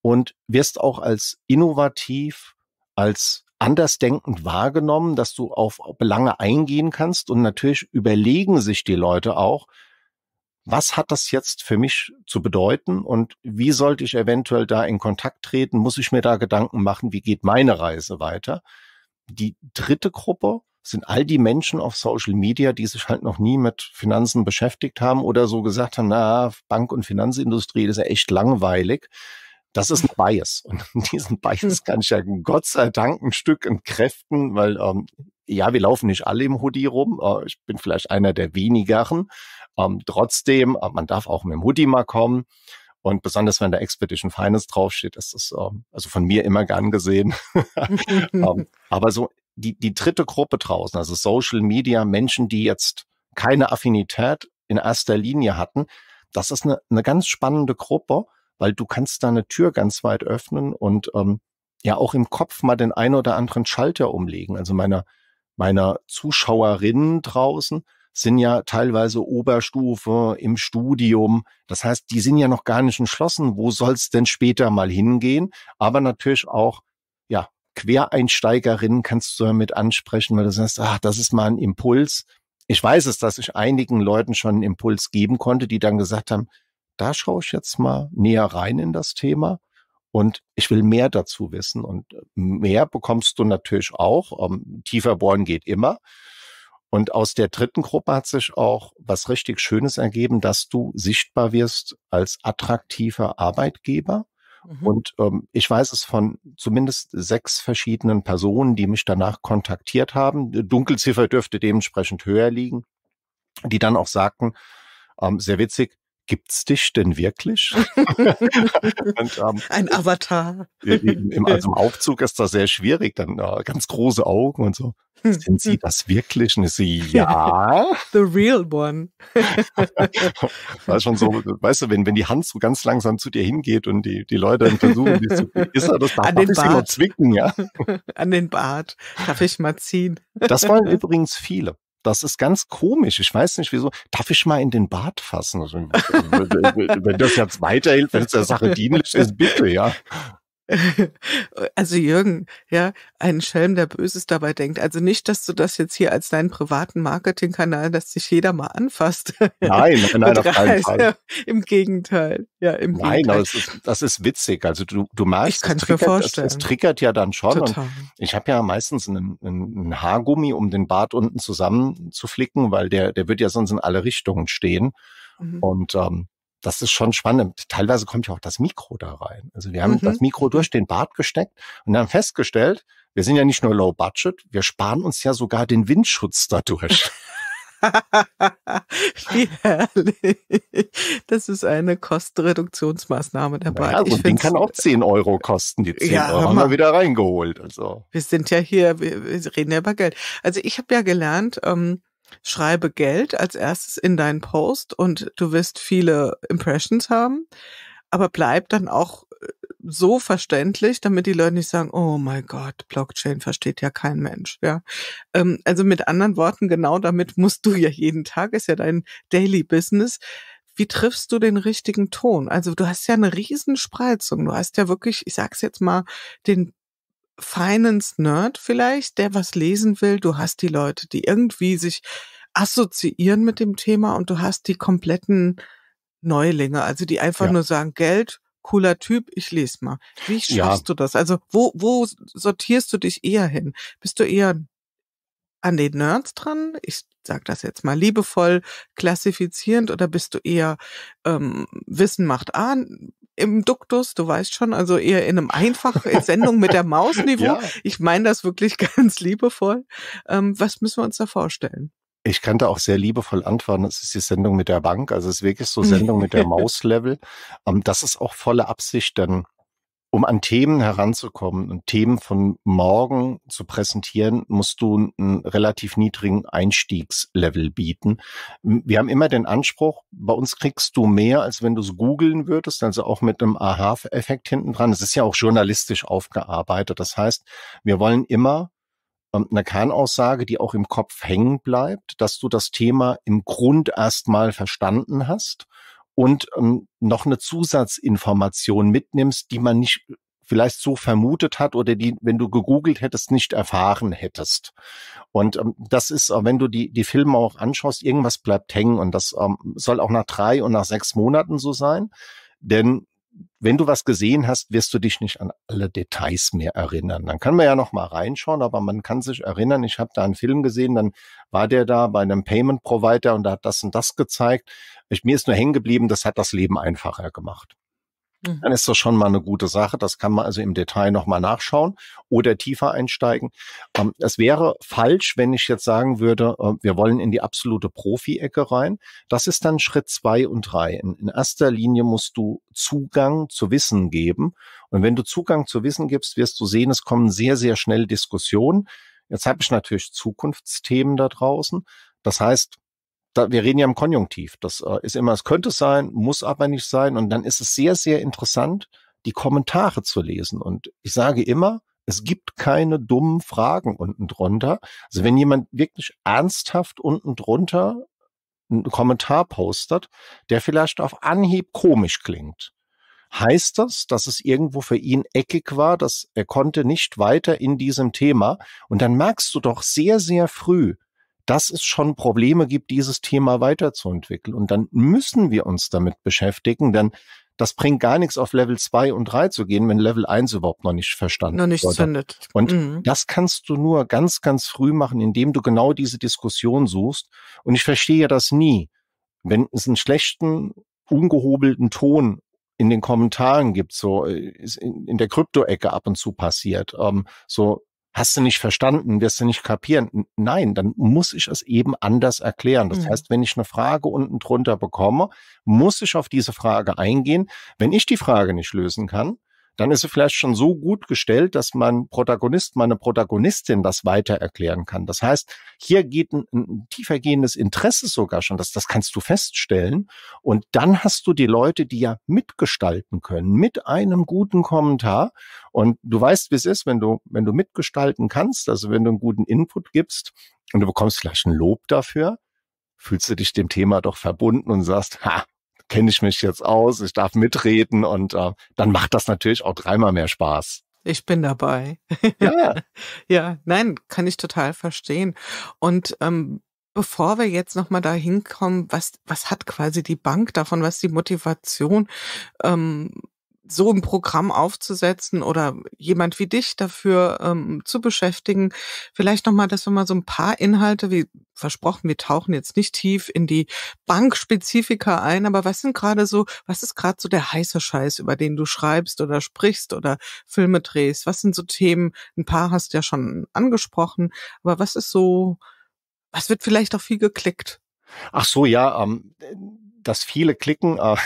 und wirst auch als innovativ, als andersdenkend wahrgenommen, dass du auf Belange eingehen kannst. Und natürlich überlegen sich die Leute auch, was hat das jetzt für mich zu bedeuten und wie sollte ich eventuell da in Kontakt treten? Muss ich mir da Gedanken machen, wie geht meine Reise weiter? Die dritte Gruppe sind all die Menschen auf Social Media, die sich halt noch nie mit Finanzen beschäftigt haben oder so gesagt haben, na, Bank- und Finanzindustrie, das ist ja echt langweilig. Das ist ein Bias. Und diesen Bias kann ich ja Gott sei Dank ein Stück entkräften, weil ähm, ja, wir laufen nicht alle im Hoodie rum. Äh, ich bin vielleicht einer der wenigeren. Ähm, trotzdem, äh, man darf auch mit dem Hoodie mal kommen. Und besonders wenn der Expedition Finance draufsteht, ist das ähm, also von mir immer gern gesehen. ähm, aber so die, die dritte Gruppe draußen, also Social Media, Menschen, die jetzt keine Affinität in erster Linie hatten, das ist eine, eine ganz spannende Gruppe, weil du kannst da eine Tür ganz weit öffnen und ähm, ja auch im Kopf mal den ein oder anderen Schalter umlegen. Also meiner, meiner Zuschauerinnen draußen sind ja teilweise Oberstufe im Studium. Das heißt, die sind ja noch gar nicht entschlossen, wo soll's denn später mal hingehen. Aber natürlich auch, ja, Quereinsteigerinnen kannst du damit ansprechen, weil du sagst, ach, das ist mal ein Impuls. Ich weiß es, dass ich einigen Leuten schon einen Impuls geben konnte, die dann gesagt haben, da schaue ich jetzt mal näher rein in das Thema und ich will mehr dazu wissen. Und äh, mehr bekommst du natürlich auch. Um, ähm, tiefer bohren geht immer. Und aus der dritten Gruppe hat sich auch was richtig Schönes ergeben, dass du sichtbar wirst als attraktiver Arbeitgeber. Mhm. Und ähm, ich weiß es von zumindest sechs verschiedenen Personen, die mich danach kontaktiert haben. Dunkelziffer dürfte dementsprechend höher liegen, die dann auch sagten, ähm, sehr witzig, gibt's dich denn wirklich? und, ähm, Ein Avatar. Im, im, also im Aufzug ist das sehr schwierig, dann äh, ganz große Augen und so. Sind Sie das wirklich? Und sie, ja. The real one. war schon so, weißt du, wenn, wenn die Hand so ganz langsam zu dir hingeht und die, die Leute dann versuchen, die zu, ist er das? Darf, An den Bart. zwicken, ja? An den Bart. Darf ich mal ziehen? Das wollen übrigens viele. Das ist ganz komisch. Ich weiß nicht wieso. Darf ich mal in den Bart fassen? Also, wenn das jetzt weiterhilft, wenn es der Sache dienlich ist, bitte, ja. also Jürgen, ja, ein Schelm, der Böses dabei denkt. Also nicht, dass du das jetzt hier als deinen privaten Marketingkanal, dass sich jeder mal anfasst. Nein, nein, nein auf keinen Fall. Ja, Im Gegenteil, ja, im nein, Gegenteil. Nein, das ist, das ist witzig. Also du, du merkst, es triggert, Es, es, triggert ja dann schon. Und ich habe ja meistens einen, einen, Haargummi, um den Bart unten zusammen zu flicken, weil der, der wird ja sonst in alle Richtungen stehen. Mhm. Und ähm, das ist schon spannend. Teilweise kommt ja auch das Mikro da rein. Also wir haben mhm. das Mikro durch den Bart gesteckt und haben festgestellt, wir sind ja nicht nur low budget, wir sparen uns ja sogar den Windschutz dadurch. Wie herrlich. Das ist eine Kostenreduktionsmaßnahme dabei. Ja, naja, so ein kann auch 10 Euro kosten. Die 10 ja, Euro haben wir wieder reingeholt. Also. Wir sind ja hier, wir, wir reden ja über Geld. Also ich habe ja gelernt, ähm, schreibe Geld als erstes in deinen Post und du wirst viele Impressions haben, aber bleib dann auch äh, so verständlich, damit die Leute nicht sagen, oh mein Gott, Blockchain versteht ja kein Mensch. Ja, ähm, also mit anderen Worten, genau damit musst du ja jeden Tag, ist ja dein Daily Business. Wie triffst du den richtigen Ton? Also du hast ja eine Riesenspreizung. Du hast ja wirklich, ich sag's jetzt mal, den Finance-Nerd vielleicht, der was lesen will. Du hast die Leute, die irgendwie sich assoziieren mit dem Thema und du hast die kompletten Neulinge, also die einfach ja. nur sagen, Geld, cooler Typ, ich lese mal. Wie schaffst ja. du das? Also wo, wo sortierst du dich eher hin? Bist du eher an den Nerds dran? Ich sag das jetzt mal liebevoll, klassifizierend oder bist du eher ähm, Wissen macht an? im Duktus, du weißt schon, also eher in einem einfachen Sendung mit der Mausniveau. ja. Ich meine das wirklich ganz liebevoll. Ähm, was müssen wir uns da vorstellen? Ich kann da auch sehr liebevoll antworten. Es ist die Sendung mit der Bank. Also es ist wirklich so Sendung mit der Maus-Level. Ähm, das ist auch volle Absicht, denn um an Themen heranzukommen und Themen von morgen zu präsentieren, musst du einen relativ niedrigen Einstiegslevel bieten. Wir haben immer den Anspruch, bei uns kriegst du mehr, als wenn du es googeln würdest, also auch mit einem Aha-Effekt hinten dran. Es ist ja auch journalistisch aufgearbeitet. Das heißt, wir wollen immer ähm, eine Kernaussage, die auch im Kopf hängen bleibt, dass du das Thema im Grund erstmal verstanden hast und ähm, noch eine Zusatzinformation mitnimmst, die man nicht äh, vielleicht so vermutet hat oder die, wenn du gegoogelt hättest, nicht erfahren hättest. Und ähm, das ist, äh, wenn du die, die Filme auch anschaust, irgendwas bleibt hängen und das ähm, soll auch nach drei und nach sechs Monaten so sein. Denn wenn du was gesehen hast, wirst du dich nicht an alle Details mehr erinnern. Dann kann man ja noch mal reinschauen, aber man kann sich erinnern, ich habe da einen Film gesehen, dann war der da bei einem Payment Provider und da hat das und das gezeigt. Ich, mir ist nur hängen geblieben, das hat das Leben einfacher gemacht mhm. dann ist das schon mal eine gute Sache. Das kann man also im Detail nochmal nachschauen oder tiefer einsteigen. Ähm, es wäre falsch, wenn ich jetzt sagen würde, äh, wir wollen in die absolute Profi-Ecke rein. Das ist dann Schritt zwei und drei. in erster Linie musst du Zugang zu Wissen geben. Und wenn du Zugang zu Wissen gibst, wirst du sehen, es kommen sehr, sehr schnell Diskussionen. Jetzt habe ich natürlich Zukunftsthemen da draußen. Das heißt, da, wir reden ja im Konjunktiv. Das äh, ist immer, es könnte sein, muss aber nicht sein. Und dann ist es sehr, sehr interessant, die Kommentare zu lesen. Und ich sage immer, es gibt keine dummen Fragen unten drunter. Also wenn jemand wirklich ernsthaft unten drunter einen Kommentar postet, der vielleicht auf Anhieb komisch klingt, heißt das, dass es irgendwo für ihn eckig war, dass er konnte nicht weiter in diesem Thema. Und dann merkst du doch sehr, sehr früh, dass es schon Probleme gibt, dieses Thema weiterzuentwickeln. Und dann müssen wir uns damit beschäftigen, denn das bringt gar nichts, auf Level 2 und 3 zu gehen, wenn Level 1 überhaupt noch nicht verstanden ist. Noch nicht zündet. Und mhm. das kannst du nur ganz, ganz früh machen, indem du genau diese Diskussion suchst. Und ich verstehe das nie. Wenn es einen schlechten, ungehobelten Ton in den Kommentaren gibt, so äh, in der Krypto-Ecke ab und zu passiert, ähm, so hast du nicht verstanden, wirst du nicht kapieren. Nein, dann muss ich es eben anders erklären. Das mhm. heißt, wenn ich eine Frage unten drunter bekomme, muss ich auf diese Frage eingehen. Wenn ich die Frage nicht lösen kann, dann ist sie vielleicht schon so gut gestellt, dass mein Protagonist, meine Protagonistin das weiter erklären kann. Das heißt, hier geht ein, ein tiefergehendes Interesse sogar schon, das, das kannst du feststellen. Und dann hast du die Leute, die ja mitgestalten können, mit einem guten Kommentar. Und du weißt, wie es ist, wenn du, wenn du mitgestalten kannst, also wenn du einen guten Input gibst und du bekommst vielleicht ein Lob dafür, fühlst du dich dem Thema doch verbunden und sagst, ha, kenne ich mich jetzt aus, ich darf mitreden und äh, dann macht das natürlich auch dreimal mehr Spaß. Ich bin dabei. Ja, ja nein, kann ich total verstehen. Und ähm, bevor wir jetzt nochmal da hinkommen, was, was hat quasi die Bank davon, was die Motivation ähm, so ein Programm aufzusetzen oder jemand wie dich dafür ähm, zu beschäftigen. Vielleicht nochmal, dass wir mal so ein paar Inhalte, wie versprochen, wir tauchen jetzt nicht tief in die Bankspezifika ein, aber was sind gerade so, was ist gerade so der heiße Scheiß, über den du schreibst oder sprichst oder Filme drehst? Was sind so Themen? Ein paar hast du ja schon angesprochen, aber was ist so, was wird vielleicht auch viel geklickt? Ach so, ja, ähm, das viele klicken, äh,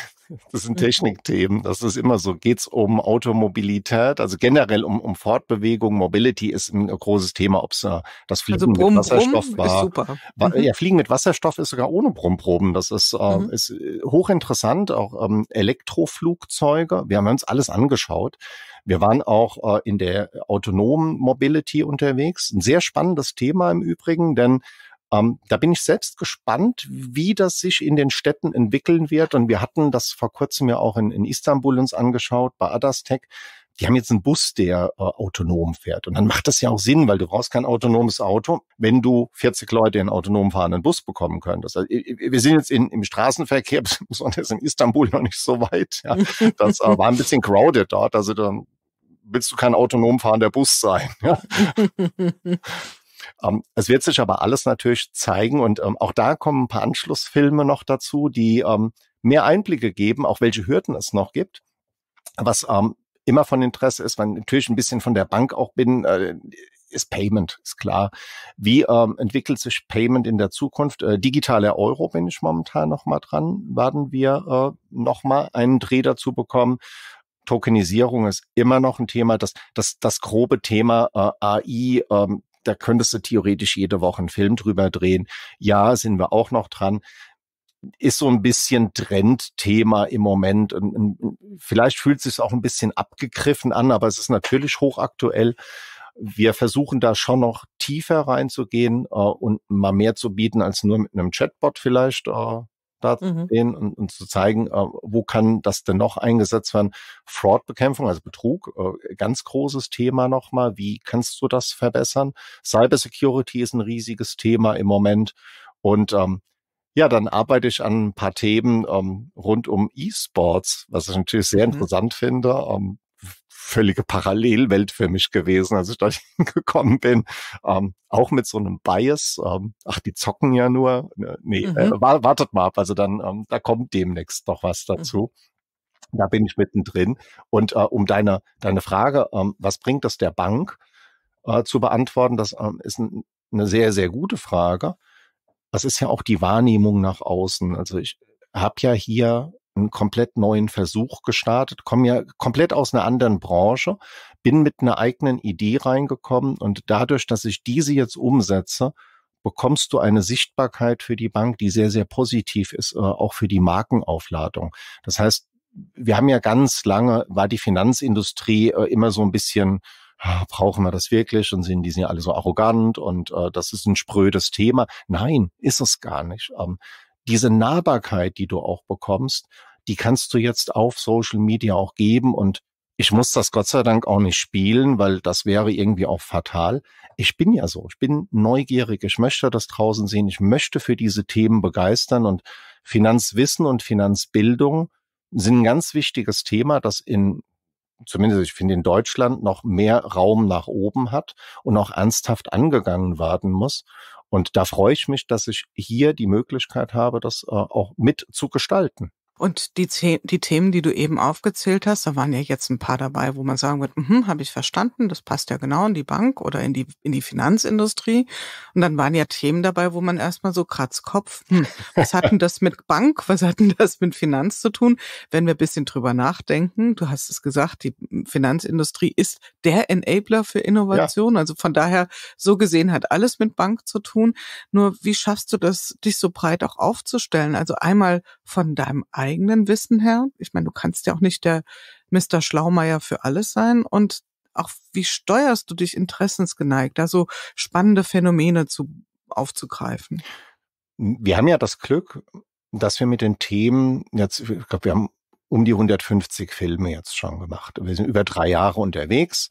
das sind Technikthemen. Das ist immer so. Geht es um Automobilität, also generell um, um Fortbewegung. Mobility ist ein großes Thema, ob es äh, das also Fliegen also Brumm, mit Wasserstoff Brumm war. Ist super. mhm. Ja, Fliegen mit Wasserstoff ist sogar ohne Brummproben. Das ist, äh, mhm. ist äh, hochinteressant. Auch ähm, Elektroflugzeuge. Wir haben uns alles angeschaut. Wir waren auch äh, in der autonomen Mobility unterwegs. Ein sehr spannendes Thema im Übrigen, denn ähm, da bin ich selbst gespannt, wie das sich in den Städten entwickeln wird. Und wir hatten das vor kurzem ja auch in, in Istanbul uns angeschaut, bei Adastec. Die haben jetzt einen Bus, der äh, autonom fährt. Und dann macht das ja auch Sinn, weil du brauchst kein autonomes Auto, wenn du 40 Leute in autonom fahrenden Bus bekommen könntest. Also, wir sind jetzt in, im Straßenverkehr, besonders in Istanbul noch nicht so weit. Ja. Das äh, war ein bisschen crowded dort. Also dann willst du kein autonom fahrender Bus sein. Ja. Ähm, es wird sich aber alles natürlich zeigen und ähm, auch da kommen ein paar Anschlussfilme noch dazu, die ähm, mehr Einblicke geben, auch welche Hürden es noch gibt. Was ähm, immer von Interesse ist, weil natürlich ein bisschen von der Bank auch bin, äh, ist Payment, ist klar. Wie ähm, entwickelt sich Payment in der Zukunft? Äh, digitaler Euro bin ich momentan nochmal dran. Werden wir äh, nochmal einen Dreh dazu bekommen? Tokenisierung ist immer noch ein Thema. Das, das, das grobe Thema äh, AI, ähm, da könntest du theoretisch jede Woche einen Film drüber drehen. Ja, sind wir auch noch dran ist so ein bisschen Trendthema im Moment und, und vielleicht fühlt es sich auch ein bisschen abgegriffen an, aber es ist natürlich hochaktuell. Wir versuchen da schon noch tiefer reinzugehen äh, und mal mehr zu bieten als nur mit einem Chatbot vielleicht. Äh, darzustehen mhm. und, und, zu zeigen, äh, wo kann das denn noch eingesetzt werden. Fraudbekämpfung, also Betrug, äh, ganz großes Thema nochmal. Wie kannst du das verbessern? Cybersecurity ist ein riesiges Thema im Moment. Und ähm, ja, dann arbeite ich an ein paar Themen ähm, rund um E-Sports, was ich natürlich sehr mhm. interessant finde. Ähm, völlige Parallelwelt für mich gewesen, als ich da hingekommen bin. Ähm, auch mit so einem Bias. Ähm, ach, die zocken ja nur. Ne, nee, äh, mhm. äh, wartet mal ab. Also dann, ähm, da kommt demnächst noch was mhm. dazu. Mhm. Da bin ich mittendrin. Und äh, um deine, deine Frage, ähm, was bringt das der Bank äh, zu beantworten, das ähm, ist ein, eine sehr, sehr gute Frage. Das ist ja auch die Wahrnehmung nach außen. Also ich habe ja hier einen komplett neuen Versuch gestartet, komme ja komplett aus einer anderen Branche, bin mit einer eigenen Idee reingekommen und dadurch, dass ich diese jetzt umsetze, bekommst du eine Sichtbarkeit für die Bank, die sehr, sehr positiv ist, äh, auch für die Markenaufladung. Das heißt, wir haben ja ganz lange, war die Finanzindustrie äh, immer so ein bisschen, ah, brauchen wir das wirklich und sind die sind ja alle so arrogant und äh, das ist ein sprödes Thema. Nein, ist es gar nicht. Ähm, diese Nahbarkeit, die du auch bekommst, die kannst du jetzt auf Social Media auch geben und ich muss das Gott sei Dank auch nicht spielen, weil das wäre irgendwie auch fatal. Ich bin ja so, ich bin neugierig, ich möchte das draußen sehen, ich möchte für diese Themen begeistern und Finanzwissen und Finanzbildung sind ein ganz wichtiges Thema, das in zumindest ich finde in Deutschland noch mehr Raum nach oben hat und auch ernsthaft angegangen werden muss. Und da freue ich mich, dass ich hier die Möglichkeit habe, das äh, auch mit zu gestalten. Und die, die Themen, die du eben aufgezählt hast, da waren ja jetzt ein paar dabei, wo man sagen wird, mhm, habe ich verstanden, das passt ja genau in die Bank oder in die, in die Finanzindustrie. Und dann waren ja Themen dabei, wo man erstmal so kratzkopf, hm, was hat denn das mit Bank, was hat denn das mit Finanz zu tun? Wenn wir ein bisschen drüber nachdenken, du hast es gesagt, die Finanzindustrie ist der Enabler für Innovation. Ja. Also von daher, so gesehen hat alles mit Bank zu tun. Nur wie schaffst du das, dich so breit auch aufzustellen? Also einmal von deinem eigenen Wissen her. Ich meine, du kannst ja auch nicht der Mr. Schlaumeier für alles sein und auch wie steuerst du dich interessensgeneigt, da so spannende Phänomene zu, aufzugreifen? Wir haben ja das Glück, dass wir mit den Themen, jetzt, ich glaube, wir haben um die 150 Filme jetzt schon gemacht. Wir sind über drei Jahre unterwegs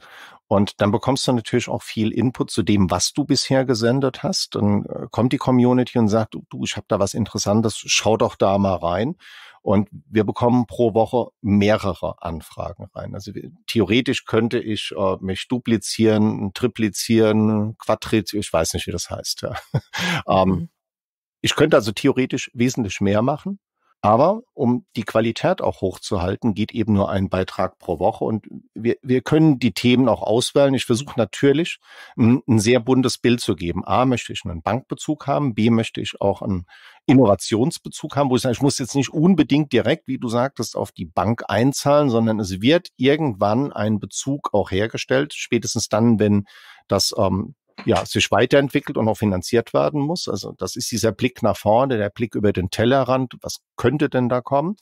und dann bekommst du natürlich auch viel Input zu dem, was du bisher gesendet hast. Dann äh, kommt die Community und sagt, du, ich habe da was Interessantes, schau doch da mal rein. Und wir bekommen pro Woche mehrere Anfragen rein. Also theoretisch könnte ich äh, mich duplizieren, triplizieren, quadrizieren, ich weiß nicht, wie das heißt. Ja. ähm, mhm. ich könnte also theoretisch wesentlich mehr machen. Aber um die Qualität auch hochzuhalten, geht eben nur ein Beitrag pro Woche. Und wir, wir können die Themen auch auswählen. Ich versuche mhm. natürlich, ein, ein, sehr buntes Bild zu geben. A, möchte ich einen Bankbezug haben. B, möchte ich auch einen Innovationsbezug haben, wo ich sage, ich muss jetzt nicht unbedingt direkt, wie du sagtest, auf die Bank einzahlen, sondern es wird irgendwann ein Bezug auch hergestellt. Spätestens dann, wenn das ähm, ja, sich weiterentwickelt und auch finanziert werden muss. Also das ist dieser Blick nach vorne, der Blick über den Tellerrand, was könnte denn da kommen?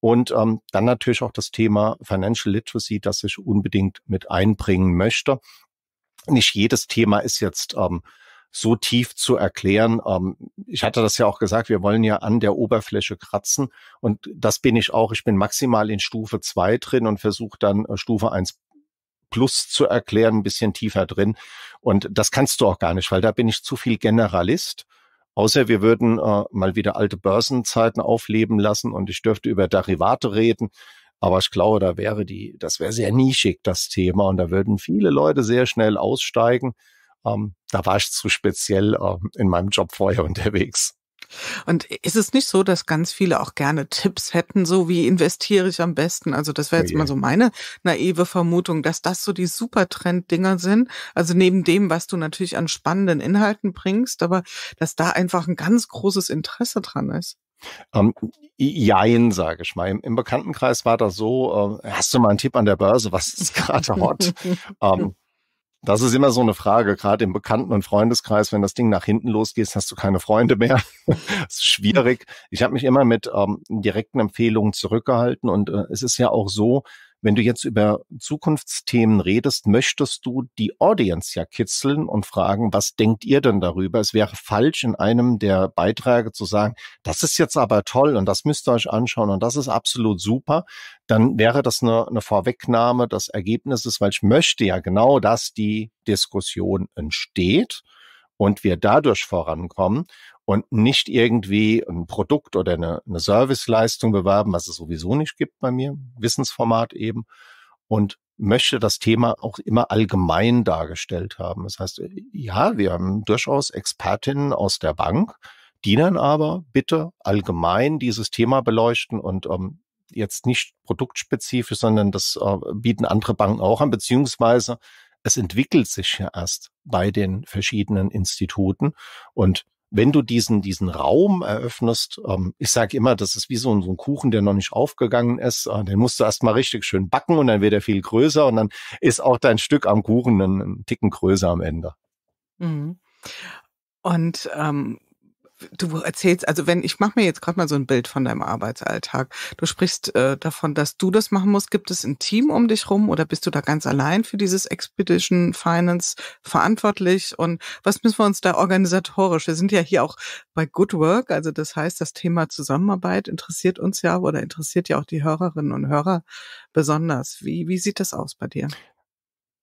Und ähm, dann natürlich auch das Thema Financial Literacy, das ich unbedingt mit einbringen möchte. Nicht jedes Thema ist jetzt ähm, so tief zu erklären. Ähm, ich hatte das ja auch gesagt, wir wollen ja an der Oberfläche kratzen. Und das bin ich auch. Ich bin maximal in Stufe zwei drin und versuche dann äh, Stufe eins Plus zu erklären, ein bisschen tiefer drin. Und das kannst du auch gar nicht, weil da bin ich zu viel Generalist. Außer wir würden äh, mal wieder alte Börsenzeiten aufleben lassen und ich dürfte über Derivate reden. Aber ich glaube, da wäre die, das wäre sehr nischig, das Thema. Und da würden viele Leute sehr schnell aussteigen. Ähm, da war ich zu speziell ähm, in meinem Job vorher unterwegs. Und ist es nicht so, dass ganz viele auch gerne Tipps hätten, so wie investiere ich am besten? Also das wäre oh jetzt oh yeah. mal so meine naive Vermutung, dass das so die Supertrend-Dinger sind. Also neben dem, was du natürlich an spannenden Inhalten bringst, aber dass da einfach ein ganz großes Interesse dran ist. Ähm, jein, sage ich mal. Im, Im, Bekanntenkreis war das so, äh, hast du mal einen Tipp an der Börse, was ist gerade hot? ähm, das ist immer so eine Frage, gerade im Bekannten- und Freundeskreis, wenn das Ding nach hinten losgeht, hast du keine Freunde mehr. das ist schwierig. Ich habe mich immer mit ähm, direkten Empfehlungen zurückgehalten und äh, es ist ja auch so, wenn du jetzt über Zukunftsthemen redest, möchtest du die Audience ja kitzeln und fragen, was denkt ihr denn darüber? Es wäre falsch, in einem der Beiträge zu sagen, das ist jetzt aber toll und das müsst ihr euch anschauen und das ist absolut super. Dann wäre das eine, eine Vorwegnahme des Ergebnisses, weil ich möchte ja genau, dass die Diskussion entsteht und wir dadurch vorankommen und nicht irgendwie ein Produkt oder eine, eine Serviceleistung bewerben, was es sowieso nicht gibt bei mir, Wissensformat eben, und möchte das Thema auch immer allgemein dargestellt haben. Das heißt, ja, wir haben durchaus Expertinnen aus der Bank, die dann aber bitte allgemein dieses Thema beleuchten und ähm, jetzt nicht produktspezifisch, sondern das äh, bieten andere Banken auch an, beziehungsweise es entwickelt sich ja erst bei den verschiedenen Instituten. Und wenn du diesen, diesen Raum eröffnest, ähm, ich sage immer, das ist wie so ein, so ein, Kuchen, der noch nicht aufgegangen ist, äh, den musst du erstmal richtig schön backen und dann wird er viel größer und dann ist auch dein Stück am Kuchen einen, einen Ticken größer am Ende. Mhm. Und ähm, du erzählst, also wenn ich mache mir jetzt gerade mal so ein Bild von deinem Arbeitsalltag. Du sprichst äh, davon, dass du das machen musst. Gibt es ein Team um dich rum oder bist du da ganz allein für dieses Expedition Finance verantwortlich? Und was müssen wir uns da organisatorisch? Wir sind ja hier auch bei Good Work, also das heißt, das Thema Zusammenarbeit interessiert uns ja oder interessiert ja auch die Hörerinnen und Hörer besonders. Wie, wie sieht das aus bei dir?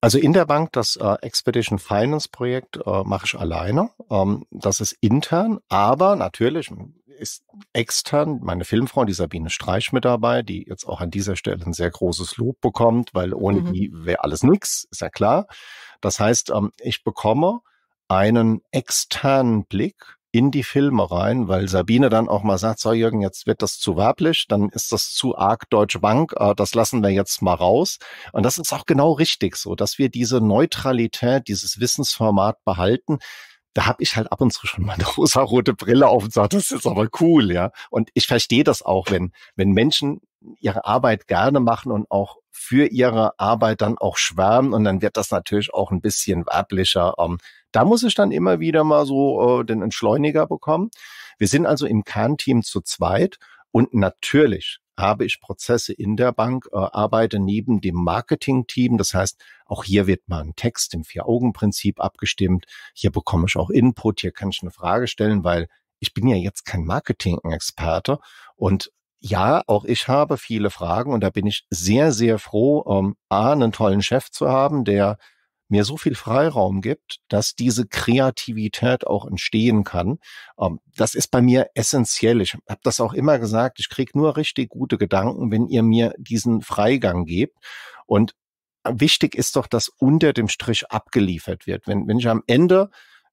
Also in der Bank, das äh, Expedition Finance Projekt äh, mache ich alleine. Ähm, das ist intern, aber natürlich ist extern meine Filmfrau, die Sabine Streich, mit dabei, die jetzt auch an dieser Stelle ein sehr großes Lob bekommt, weil ohne mhm. die wäre alles nix, ist ja klar. Das heißt, ähm, ich bekomme einen externen Blick in die Filme rein, weil Sabine dann auch mal sagt, so Jürgen, jetzt wird das zu werblich, dann ist das zu arg Deutsche Bank, äh, das lassen wir jetzt mal raus. Und das ist auch genau richtig so, dass wir diese Neutralität, dieses Wissensformat behalten. Da habe ich halt ab und zu schon mal eine rosa-rote Brille auf und sage, das ist aber cool, ja. Und ich verstehe das auch, wenn, wenn Menschen ihre Arbeit gerne machen und auch für ihre Arbeit dann auch schwärmen und dann wird das natürlich auch ein bisschen werblicher. Ähm, da muss ich dann immer wieder mal so äh, den Entschleuniger bekommen. Wir sind also im Kernteam zu zweit und natürlich habe ich Prozesse in der Bank, äh, arbeite neben dem Marketing-Team. Das heißt, auch hier wird mal ein Text im Vier-Augen-Prinzip abgestimmt. Hier bekomme ich auch Input, hier kann ich eine Frage stellen, weil ich bin ja jetzt kein Marketing-Experte. Und ja, auch ich habe viele Fragen und da bin ich sehr, sehr froh, ähm, A, einen tollen Chef zu haben, der mir so viel Freiraum gibt, dass diese Kreativität auch entstehen kann. Ähm, das ist bei mir essentiell. Ich habe das auch immer gesagt, ich kriege nur richtig gute Gedanken, wenn ihr mir diesen Freigang gebt. Und wichtig ist doch, dass unter dem Strich abgeliefert wird. Wenn, wenn ich am Ende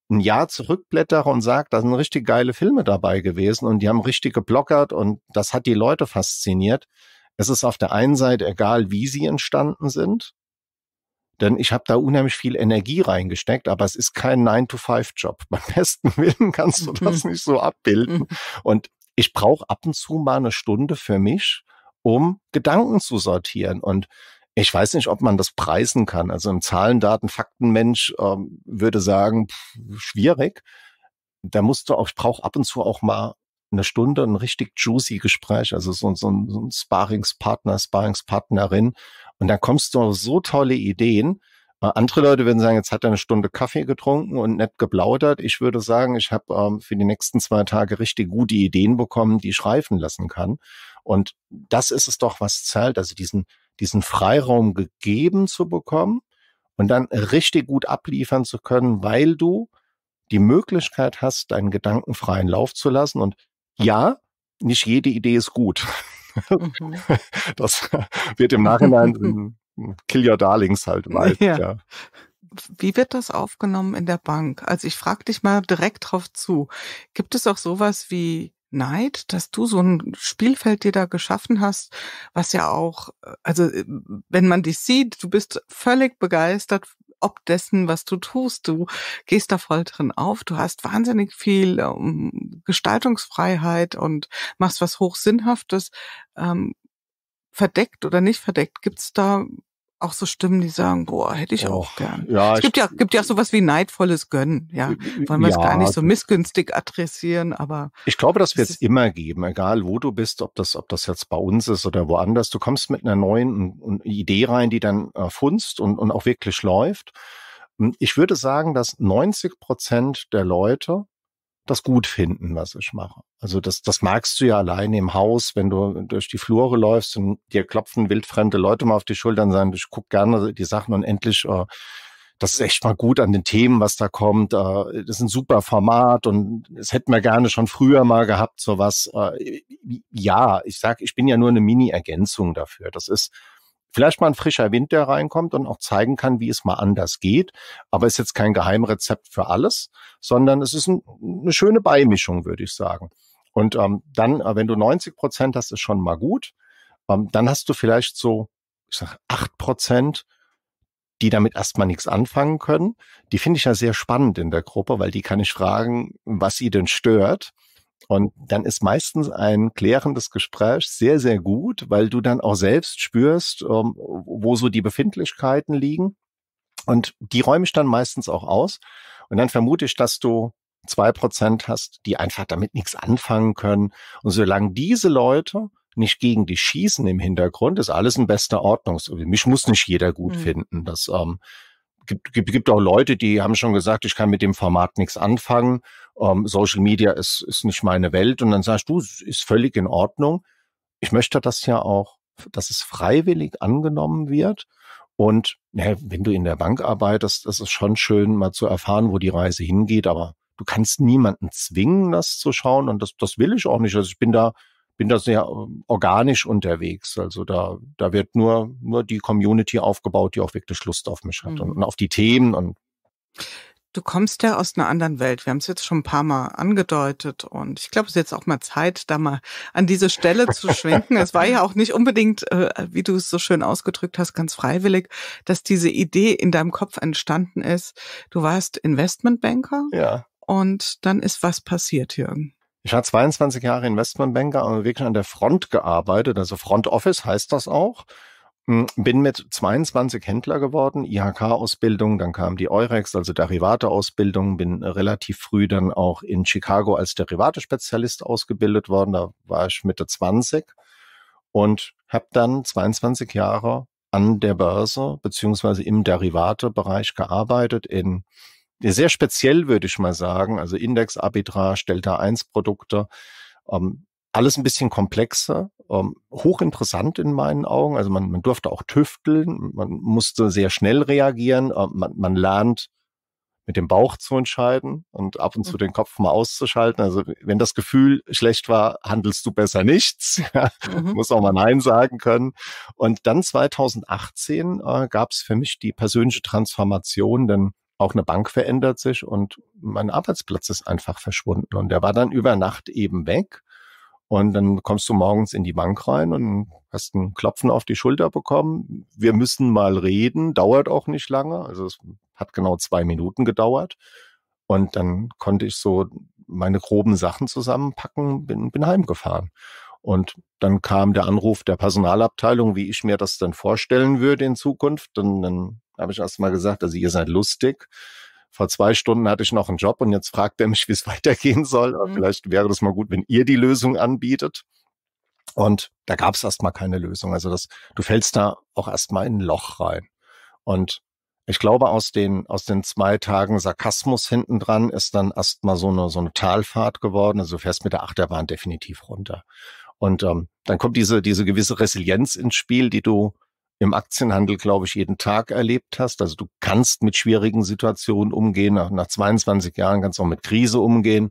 ein Jahr zurückblättere und sage, da sind richtig geile Filme dabei gewesen und die haben richtig geblockert und das hat die Leute fasziniert. Es ist auf der einen Seite egal, wie sie entstanden sind, denn ich habe da unheimlich viel Energie reingesteckt, aber es ist kein 9-to-5-Job. Beim besten Willen kannst du das mhm. nicht so abbilden. Mhm. Und ich brauche ab und zu mal eine Stunde für mich, um Gedanken zu sortieren. Und ich weiß nicht, ob man das preisen kann. Also im Zahlen, Daten, Faktenmensch ähm, würde sagen, pff, schwierig. Da musst du auch, ich brauche ab und zu auch mal eine Stunde ein richtig juicy Gespräch, also so, so, ein, so ein Sparingspartner, Sparingspartnerin. Und dann kommst du auf so tolle Ideen. Äh, andere Leute würden sagen, jetzt hat er eine Stunde Kaffee getrunken und nett geplaudert. Ich würde sagen, ich habe ähm, für die nächsten zwei Tage richtig gute Ideen bekommen, die ich reifen lassen kann. Und das ist es doch, was zählt, also diesen, diesen Freiraum gegeben zu bekommen und dann richtig gut abliefern zu können, weil du die Möglichkeit hast, deinen Gedanken freien Lauf zu lassen. Und ja, nicht jede Idee ist gut. Mhm. Das wird im Nachhinein Kill Your Darlings halt weit. Ja. ja. Wie wird das aufgenommen in der Bank? Also ich frage dich mal direkt drauf zu. Gibt es auch sowas wie Neid, dass du so ein Spielfeld dir da geschaffen hast, was ja auch, äh, also äh, wenn man dich sieht, du bist völlig begeistert ob dessen, was du tust. Du gehst da voll drin auf. Du hast wahnsinnig viel ähm, Gestaltungsfreiheit und machst was Hochsinnhaftes. Ähm, verdeckt oder nicht verdeckt? Gibt es da auch so Stimmen, die sagen, boah, hätte ich Och, auch gern. Ja, es gibt ja, gibt ja auch sowas wie neidvolles Gönnen, ja. Wollen wir ja, es gar nicht so missgünstig adressieren, aber. Ich glaube, das wird es immer geben, egal wo du bist, ob das, ob das jetzt bei uns ist oder woanders. Du kommst mit einer neuen Idee rein, die dann äh, funzt und, und auch wirklich läuft. Ich würde sagen, dass 90 Prozent der Leute das gut finden, was ich mache. Also das, das merkst du ja alleine im Haus, wenn du durch die Flure läufst und dir klopfen wildfremde Leute mal auf die Schultern sagen, ich guck gerne die Sachen und endlich, äh, das ist echt mal gut an den Themen, was da kommt. Äh, das ist ein super Format und es hätten wir gerne schon früher mal gehabt, sowas. Äh, ja, ich sag, ich bin ja nur eine Mini-Ergänzung dafür. Das ist vielleicht mal ein frischer Wind, der reinkommt und auch zeigen kann, wie es mal anders geht. Aber ist jetzt kein Geheimrezept für alles, sondern es ist ein, eine schöne Beimischung, würde ich sagen. Und ähm, dann, äh, wenn du 90 Prozent hast, ist schon mal gut. Ähm, dann hast du vielleicht so, ich sag, acht Prozent, die damit erstmal nichts anfangen können. Die finde ich ja sehr spannend in der Gruppe, weil die kann ich fragen, was sie denn stört. Und dann ist meistens ein klärendes Gespräch sehr, sehr gut, weil du dann auch selbst spürst, ähm, wo so die Befindlichkeiten liegen. Und die räume ich dann meistens auch aus. Und dann vermute ich, dass du zwei Prozent hast, die einfach damit nichts anfangen können. Und solange diese Leute nicht gegen die schießen im Hintergrund, ist alles in bester Ordnung. Mich muss nicht jeder gut mhm. finden. Das ähm, gibt, gibt, gibt auch Leute, die haben schon gesagt, ich kann mit dem Format nichts anfangen ähm, Social Media ist, ist nicht meine Welt. Und dann sagst du, ist völlig in Ordnung. Ich möchte das ja auch, dass es freiwillig angenommen wird. Und ja, wenn du in der Bank arbeitest, das ist schon schön, mal zu erfahren, wo die Reise hingeht. Aber du kannst niemanden zwingen, das zu schauen. Und das, das will ich auch nicht. Also ich bin da, bin da sehr ähm, organisch unterwegs. Also da, da wird nur, nur die Community aufgebaut, die auch wirklich Lust auf mich hat mhm. und, und auf die Themen und Du kommst ja aus einer anderen Welt. Wir haben es jetzt schon ein paar Mal angedeutet und ich glaube, es ist jetzt auch mal Zeit, da mal an diese Stelle zu schwenken. es war ja auch nicht unbedingt, äh, wie du es so schön ausgedrückt hast, ganz freiwillig, dass diese Idee in deinem Kopf entstanden ist. Du warst Investmentbanker. Ja. Und dann ist was passiert, Jürgen? Ich war 22 Jahre Investmentbanker und wirklich an der Front gearbeitet, also Front Office heißt das auch. Hm, bin mit 22 Händler geworden, IHK-Ausbildung, dann kam die Eurex, also Derivate-Ausbildung, bin äh, relativ früh dann auch in Chicago als Derivate-Spezialist ausgebildet worden, da war ich Mitte 20 und habe dann 22 Jahre an der Börse beziehungsweise im Derivate-Bereich gearbeitet in sehr speziell würde ich mal sagen, also Index-Arbitrage, Delta-1-Produkte, ähm, alles ein bisschen komplexer, ähm, hochinteressant in meinen Augen. Also man, man durfte auch tüfteln, man musste sehr schnell reagieren, äh, man, man lernt mit dem Bauch zu entscheiden und ab und zu mhm. den Kopf mal auszuschalten. Also wenn das Gefühl schlecht war, handelst du besser nichts. mhm. Muss auch mal Nein sagen können. Und dann 2018 äh, gab es für mich die persönliche Transformation, denn auch eine Bank verändert sich und mein Arbeitsplatz ist einfach verschwunden. Und der war dann über Nacht eben weg. Und dann kommst du morgens in die Bank rein und hast ein Klopfen auf die Schulter bekommen. Wir müssen mal reden, dauert auch nicht lange. Also es hat genau zwei Minuten gedauert. Und dann konnte ich so meine groben Sachen zusammenpacken, bin, bin heimgefahren. Und dann kam der Anruf der Personalabteilung, wie ich mir das dann vorstellen würde in Zukunft. Und dann habe ich erst mal gesagt, also ihr seid lustig vor zwei Stunden hatte ich noch einen Job und jetzt fragt er mich, wie es weitergehen soll. Mhm. Vielleicht wäre das mal gut, wenn ihr die Lösung anbietet. Und da gab es erstmal keine Lösung. Also das, du fällst da auch erstmal in ein Loch rein. Und ich glaube, aus den, aus den zwei Tagen Sarkasmus hinten dran ist dann erstmal so eine, so eine Talfahrt geworden. Also du fährst mit der Achterbahn definitiv runter. Und ähm, dann kommt diese, diese gewisse Resilienz ins Spiel, die du, im Aktienhandel, glaube ich, jeden Tag erlebt hast. Also du kannst mit schwierigen Situationen umgehen. Nach, nach 22 Jahren kannst du auch mit Krise umgehen.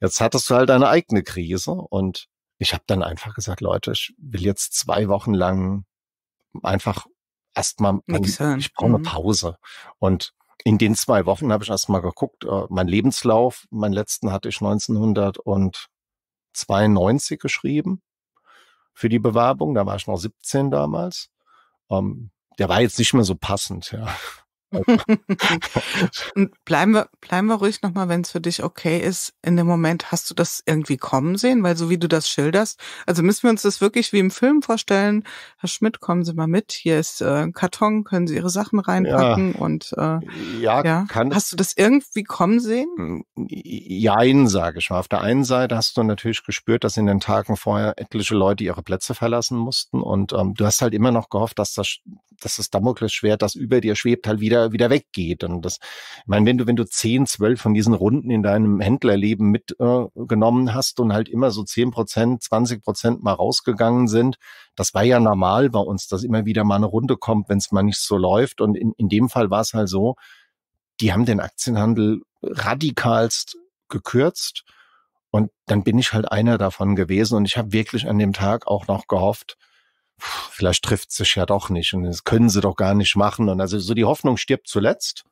Jetzt hattest du halt eine eigene Krise und ich habe dann einfach gesagt, Leute, ich will jetzt zwei Wochen lang einfach erstmal, ich brauche eine mhm. Pause. Und in den zwei Wochen habe ich erstmal geguckt, äh, mein Lebenslauf, meinen letzten hatte ich 1992 geschrieben für die Bewerbung, da war ich noch 17 damals ähm, der war jetzt nicht mehr so passend. Ja. Und bleiben wir, bleiben wir ruhig nochmal, wenn es für dich okay ist. In dem Moment hast du das irgendwie kommen sehen, weil so wie du das schilderst, also müssen wir uns das wirklich wie im Film vorstellen. Herr Schmidt, kommen Sie mal mit. Hier ist äh, ein Karton, können Sie Ihre Sachen reinpacken ja. und äh, ja, ja. Kann hast du das irgendwie kommen sehen? Hm, jein, sage ich mal. Auf der einen Seite hast du natürlich gespürt, dass in den Tagen vorher etliche Leute ihre Plätze verlassen mussten und ähm, du hast halt immer noch gehofft, dass das, dass das Damoklesschwert, das über dir schwebt, halt wieder wieder, wieder weggeht. Und das, ich meine, wenn du, wenn du zehn, zwölf von diesen Runden in deinem Händlerleben mitgenommen äh, hast und halt immer so zehn Prozent, zwanzig Prozent mal rausgegangen sind, das war ja normal bei uns, dass immer wieder mal eine Runde kommt, wenn es mal nicht so läuft. Und in, in dem Fall war es halt so, die haben den Aktienhandel radikalst gekürzt. Und dann bin ich halt einer davon gewesen. Und ich habe wirklich an dem Tag auch noch gehofft, vielleicht trifft sich ja doch nicht und das können sie doch gar nicht machen. Und also so die Hoffnung stirbt zuletzt.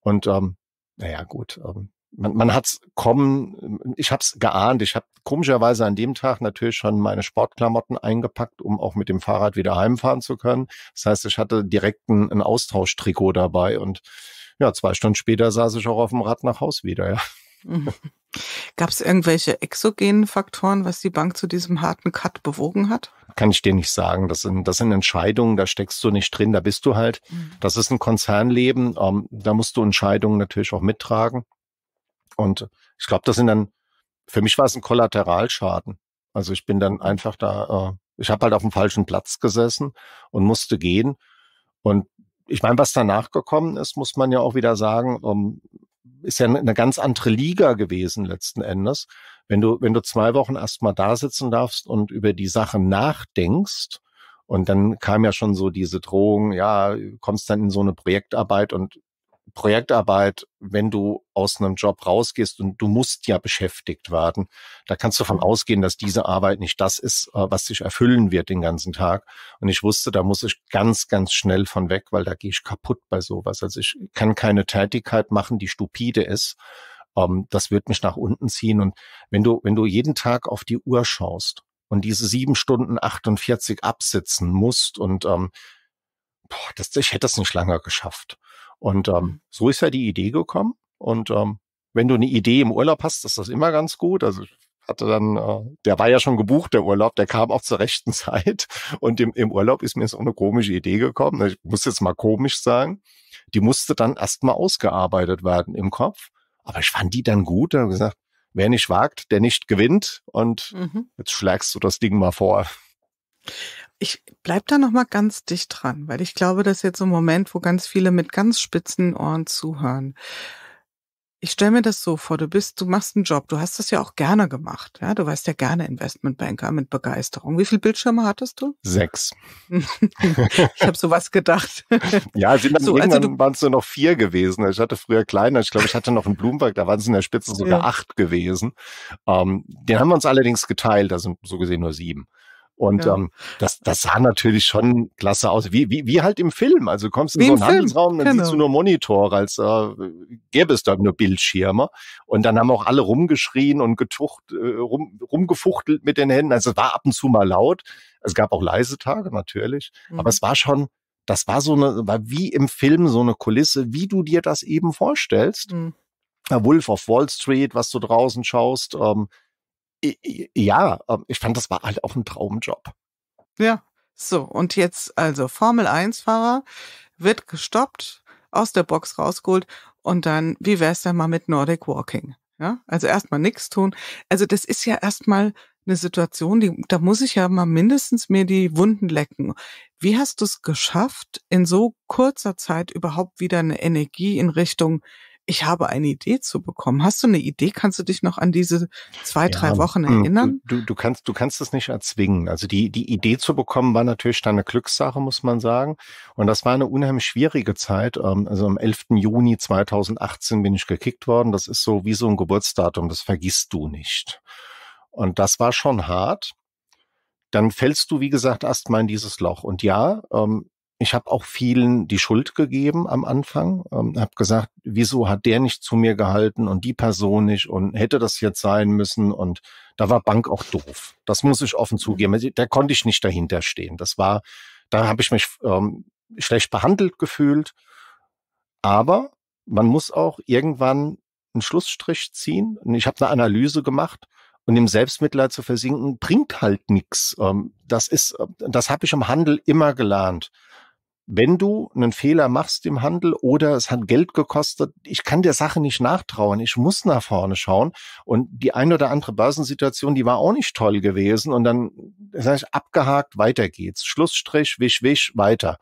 Und ähm, naja, gut, ähm, man, man hat kommen, ich habe es geahnt, ich habe komischerweise an dem Tag natürlich schon meine Sportklamotten eingepackt, um auch mit dem Fahrrad wieder heimfahren zu können. Das heißt, ich hatte direkt ein, ein Austauschtrikot dabei und ja, zwei Stunden später saß ich auch auf dem Rad nach Haus wieder, ja. Mhm. Gab es irgendwelche exogenen Faktoren, was die Bank zu diesem harten Cut bewogen hat? Kann ich dir nicht sagen. Das sind, das sind Entscheidungen, da steckst du nicht drin, da bist du halt. Mhm. Das ist ein Konzernleben, ähm, da musst du Entscheidungen natürlich auch mittragen. Und ich glaube, das sind dann, für mich war es ein Kollateralschaden. Also ich bin dann einfach da, äh, ich habe halt auf dem falschen Platz gesessen und musste gehen. Und ich meine, was danach gekommen ist, muss man ja auch wieder sagen, um, ähm, ist ja eine ne ganz andere Liga gewesen letzten Endes. Wenn du, wenn du zwei Wochen erstmal da sitzen darfst und über die Sache nachdenkst, und dann kam ja schon so diese Drohung, ja, kommst dann in so eine Projektarbeit und Projektarbeit, wenn du aus einem Job rausgehst und du musst ja beschäftigt werden, da kannst du davon mhm. ausgehen, dass diese Arbeit nicht das ist, äh, was dich erfüllen wird den ganzen Tag. Und ich wusste, da muss ich ganz, ganz schnell von weg, weil da gehe ich kaputt bei sowas. Also ich kann keine Tätigkeit machen, die stupide ist. Ähm, das wird mich nach unten ziehen. Und wenn du, wenn du jeden Tag auf die Uhr schaust und diese sieben Stunden 48 absitzen musst und ähm, boah, das, ich hätte das nicht lange geschafft. Und ähm, so ist ja die Idee gekommen. Und ähm, wenn du eine Idee im Urlaub hast, ist das immer ganz gut. Also ich hatte dann, äh, der war ja schon gebucht, der Urlaub, der kam auch zur rechten Zeit. Und im, im Urlaub ist mir so eine komische Idee gekommen. Ich muss jetzt mal komisch sagen. Die musste dann erstmal ausgearbeitet werden im Kopf. Aber ich fand die dann gut. Da habe gesagt, wer nicht wagt, der nicht gewinnt. Und mhm. jetzt schlägst du das Ding mal vor ich bleib da noch mal ganz dicht dran, weil ich glaube, das ist jetzt so ein Moment, wo ganz viele mit ganz spitzen Ohren zuhören. Ich stelle mir das so vor, du bist, du machst einen Job, du hast das ja auch gerne gemacht, ja, du warst ja gerne Investmentbanker mit Begeisterung. Wie viele Bildschirme hattest du? Sechs. ich habe sowas gedacht. ja, sind dann so, also irgendwann also waren es nur noch vier gewesen. Ich hatte früher kleiner, ich glaube, ich hatte noch einen Blumenberg, da waren es in der Spitze sogar ja. acht gewesen. Ähm, den haben wir uns allerdings geteilt, da sind so gesehen nur sieben. Und ja. ähm, das, das sah natürlich schon klasse aus, wie, wie, wie halt im Film. Also kommst in wie so einen Handelsraum, dann genau. siehst du genau. nur Monitor, als äh, gäbe es da nur Bildschirme. Und dann haben auch alle rumgeschrien und getucht, äh, rum, rumgefuchtelt mit den Händen. Also es war ab und zu mal laut. Es gab auch leise Tage natürlich, mhm. aber es mhm. war schon das war so eine, war wie im Film so eine Kulisse, wie du dir das eben vorstellst. Mhm. Wolf of Wall Street, was du draußen schaust, ähm, ja, ähm, ich fand, das war halt auch ein Traumjob. Ja, so, und jetzt also Formel 1-Fahrer wird gestoppt, aus der Box rausgeholt und dann, wie wär's denn mal mit Nordic Walking? Ja, also erstmal nichts tun. Also das ist ja erstmal eine Situation, die, da muss ich ja mal mindestens mir die Wunden lecken. Wie hast du es geschafft, in so kurzer Zeit überhaupt wieder eine Energie in Richtung ich habe eine Idee zu bekommen. Hast du eine Idee? Kannst du dich noch an diese zwei, ja, drei Wochen hm, erinnern? Du, du, kannst, du kannst es nicht erzwingen. Also die, die Idee zu bekommen war natürlich dann eine Glückssache, muss man sagen. Und das war eine unheimlich schwierige Zeit. Ähm, also am 11. Juni 2018 bin ich gekickt worden. Das ist so wie so ein Geburtsdatum. Das vergisst du nicht. Und das war schon hart dann fällst du, wie gesagt, erstmal in dieses Loch. Und ja, ähm, ich habe auch vielen die Schuld gegeben am Anfang, ähm, habe gesagt, wieso hat der nicht zu mir gehalten und die Person nicht und hätte das jetzt sein müssen und da war Bank auch doof. Das muss ich offen mhm. zugeben. Also, da konnte ich nicht dahinter stehen. Das war, da habe ich mich ähm, schlecht behandelt gefühlt. Aber man muss auch irgendwann einen Schlussstrich ziehen. Und ich habe eine Analyse gemacht und im Selbstmitleid zu versinken bringt halt nichts. Ähm, das ist, äh, das habe ich im Handel immer gelernt wenn du einen Fehler machst im Handel oder es hat Geld gekostet, ich kann der Sache nicht nachtrauen, ich muss nach vorne schauen. Und die ein oder andere Börsensituation, die war auch nicht toll gewesen. Und dann sage ich, abgehakt, weiter geht's. Schlussstrich, wisch, wisch, weiter.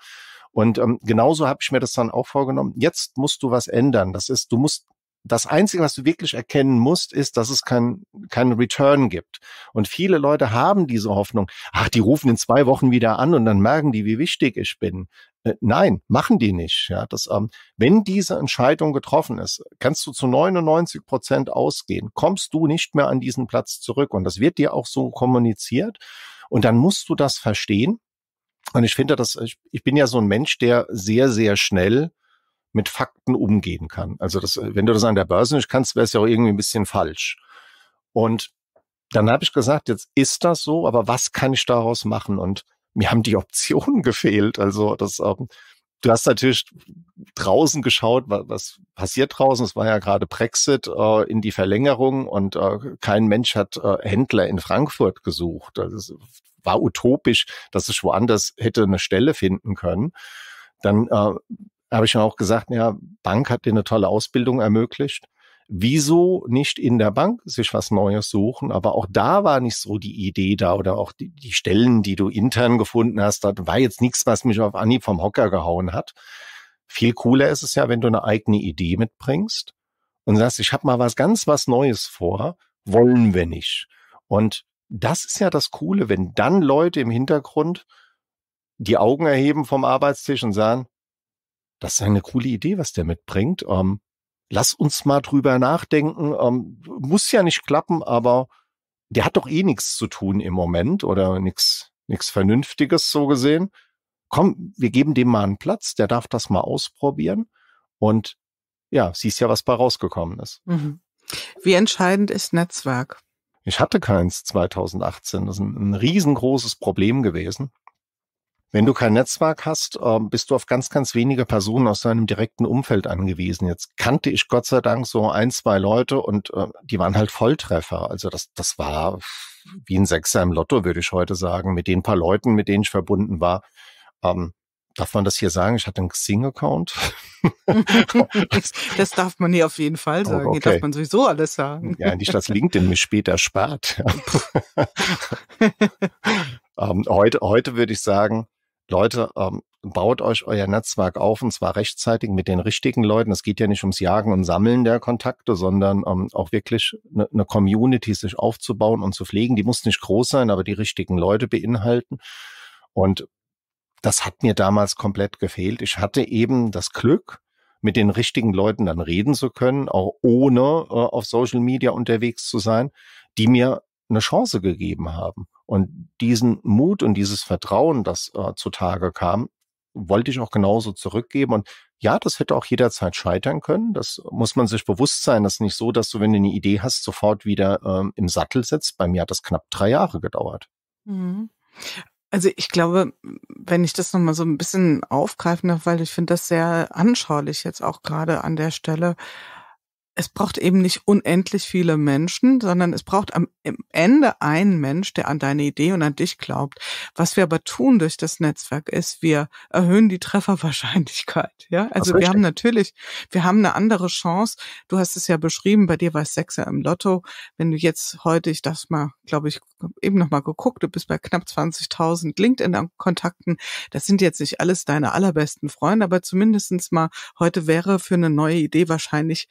Und ähm, genauso habe ich mir das dann auch vorgenommen. Jetzt musst du was ändern. Das ist, du musst das Einzige, was du wirklich erkennen musst, ist, dass es kein, kein Return gibt. Und viele Leute haben diese Hoffnung, ach, die rufen in zwei Wochen wieder an und dann merken die, wie wichtig ich bin. Äh, nein, machen die nicht. Ja, das, ähm, wenn diese Entscheidung getroffen ist, kannst du zu 99 Prozent ausgehen, kommst du nicht mehr an diesen Platz zurück. Und das wird dir auch so kommuniziert. Und dann musst du das verstehen. Und ich finde, dass ich, ich bin ja so ein Mensch, der sehr, sehr schnell mit Fakten umgehen kann. Also das, wenn du das an der Börse nicht kannst, wäre es ja auch irgendwie ein bisschen falsch. Und dann habe ich gesagt, jetzt ist das so, aber was kann ich daraus machen? Und mir haben die Optionen gefehlt. Also das, ähm, du hast natürlich draußen geschaut, was, was passiert draußen. Es war ja gerade Brexit äh, in die Verlängerung und äh, kein Mensch hat äh, Händler in Frankfurt gesucht. Also es war utopisch, dass ich woanders hätte eine Stelle finden können. Dann äh, habe ich schon auch gesagt, ja, Bank hat dir eine tolle Ausbildung ermöglicht wieso nicht in der Bank sich was Neues suchen? Aber auch da war nicht so die Idee da oder auch die, die Stellen, die du intern gefunden hast, da war jetzt nichts, was mich auf Anhieb vom Hocker gehauen hat. Viel cooler ist es ja, wenn du eine eigene Idee mitbringst und sagst, ich habe mal was ganz was Neues vor, wollen wir nicht. Und das ist ja das Coole, wenn dann Leute im Hintergrund die Augen erheben vom Arbeitstisch und sagen, das ist eine coole Idee, was der mitbringt. Ähm, lass uns mal drüber nachdenken. Ähm, muss ja nicht klappen, aber der hat doch eh nichts zu tun im Moment oder nichts nichts Vernünftiges so gesehen. Komm, wir geben dem mal einen Platz, der darf das mal ausprobieren. Und ja, siehst ja, was bei rausgekommen ist. Mhm. Wie entscheidend ist Netzwerk? Ich hatte keins 2018. Das ist ein, ein riesengroßes Problem gewesen. Wenn du kein Netzwerk hast, ähm, bist du auf ganz, ganz wenige Personen aus deinem direkten Umfeld angewiesen. Jetzt kannte ich Gott sei Dank so ein, zwei Leute und äh, die waren halt Volltreffer. Also das, das war wie ein Sechser im Lotto, würde ich heute sagen, mit den paar Leuten, mit denen ich verbunden war. Ähm, darf man das hier sagen? Ich hatte einen Xing-Account. das, das, darf man hier auf jeden Fall oh, sagen. okay. Hier darf man sowieso alles sagen. Ja, nicht, dass LinkedIn mich später spart. Ähm, heute, heute würde ich sagen, Leute, ähm, baut euch euer Netzwerk auf und zwar rechtzeitig mit den richtigen Leuten. Es geht ja nicht ums Jagen und Sammeln der Kontakte, sondern ähm, auch wirklich ne, eine ne Community sich aufzubauen und zu pflegen. Die muss nicht groß sein, aber die richtigen Leute beinhalten. Und das hat mir damals komplett gefehlt. Ich hatte eben das Glück, mit den richtigen Leuten dann reden zu können, auch ohne äh, auf Social Media unterwegs zu sein, die mir eine Chance gegeben haben. Und diesen Mut und dieses Vertrauen, das äh, zutage kam, wollte ich auch genauso zurückgeben. Und ja, das hätte auch jederzeit scheitern können. Das muss man sich bewusst sein. Das ist nicht so, dass du, wenn du eine Idee hast, sofort wieder ähm, im Sattel sitzt. Bei mir hat das knapp drei Jahre gedauert. Mhm. Also ich glaube, wenn ich das nochmal so ein bisschen aufgreifen darf, weil ich finde das sehr anschaulich jetzt auch gerade an der Stelle es braucht eben nicht unendlich viele Menschen, sondern es braucht am Ende einen Mensch, der an deine Idee und an dich glaubt. Was wir aber tun durch das Netzwerk ist, wir erhöhen die Trefferwahrscheinlichkeit. Ja, also wir haben natürlich, wir haben eine andere Chance. Du hast es ja beschrieben, bei dir war es Sechser im Lotto. Wenn du jetzt heute, ich das mal, glaube ich, eben nochmal geguckt, du bist bei knapp 20.000 LinkedIn-Kontakten. Das sind jetzt nicht alles deine allerbesten Freunde, aber zumindestens mal heute wäre für eine neue Idee wahrscheinlich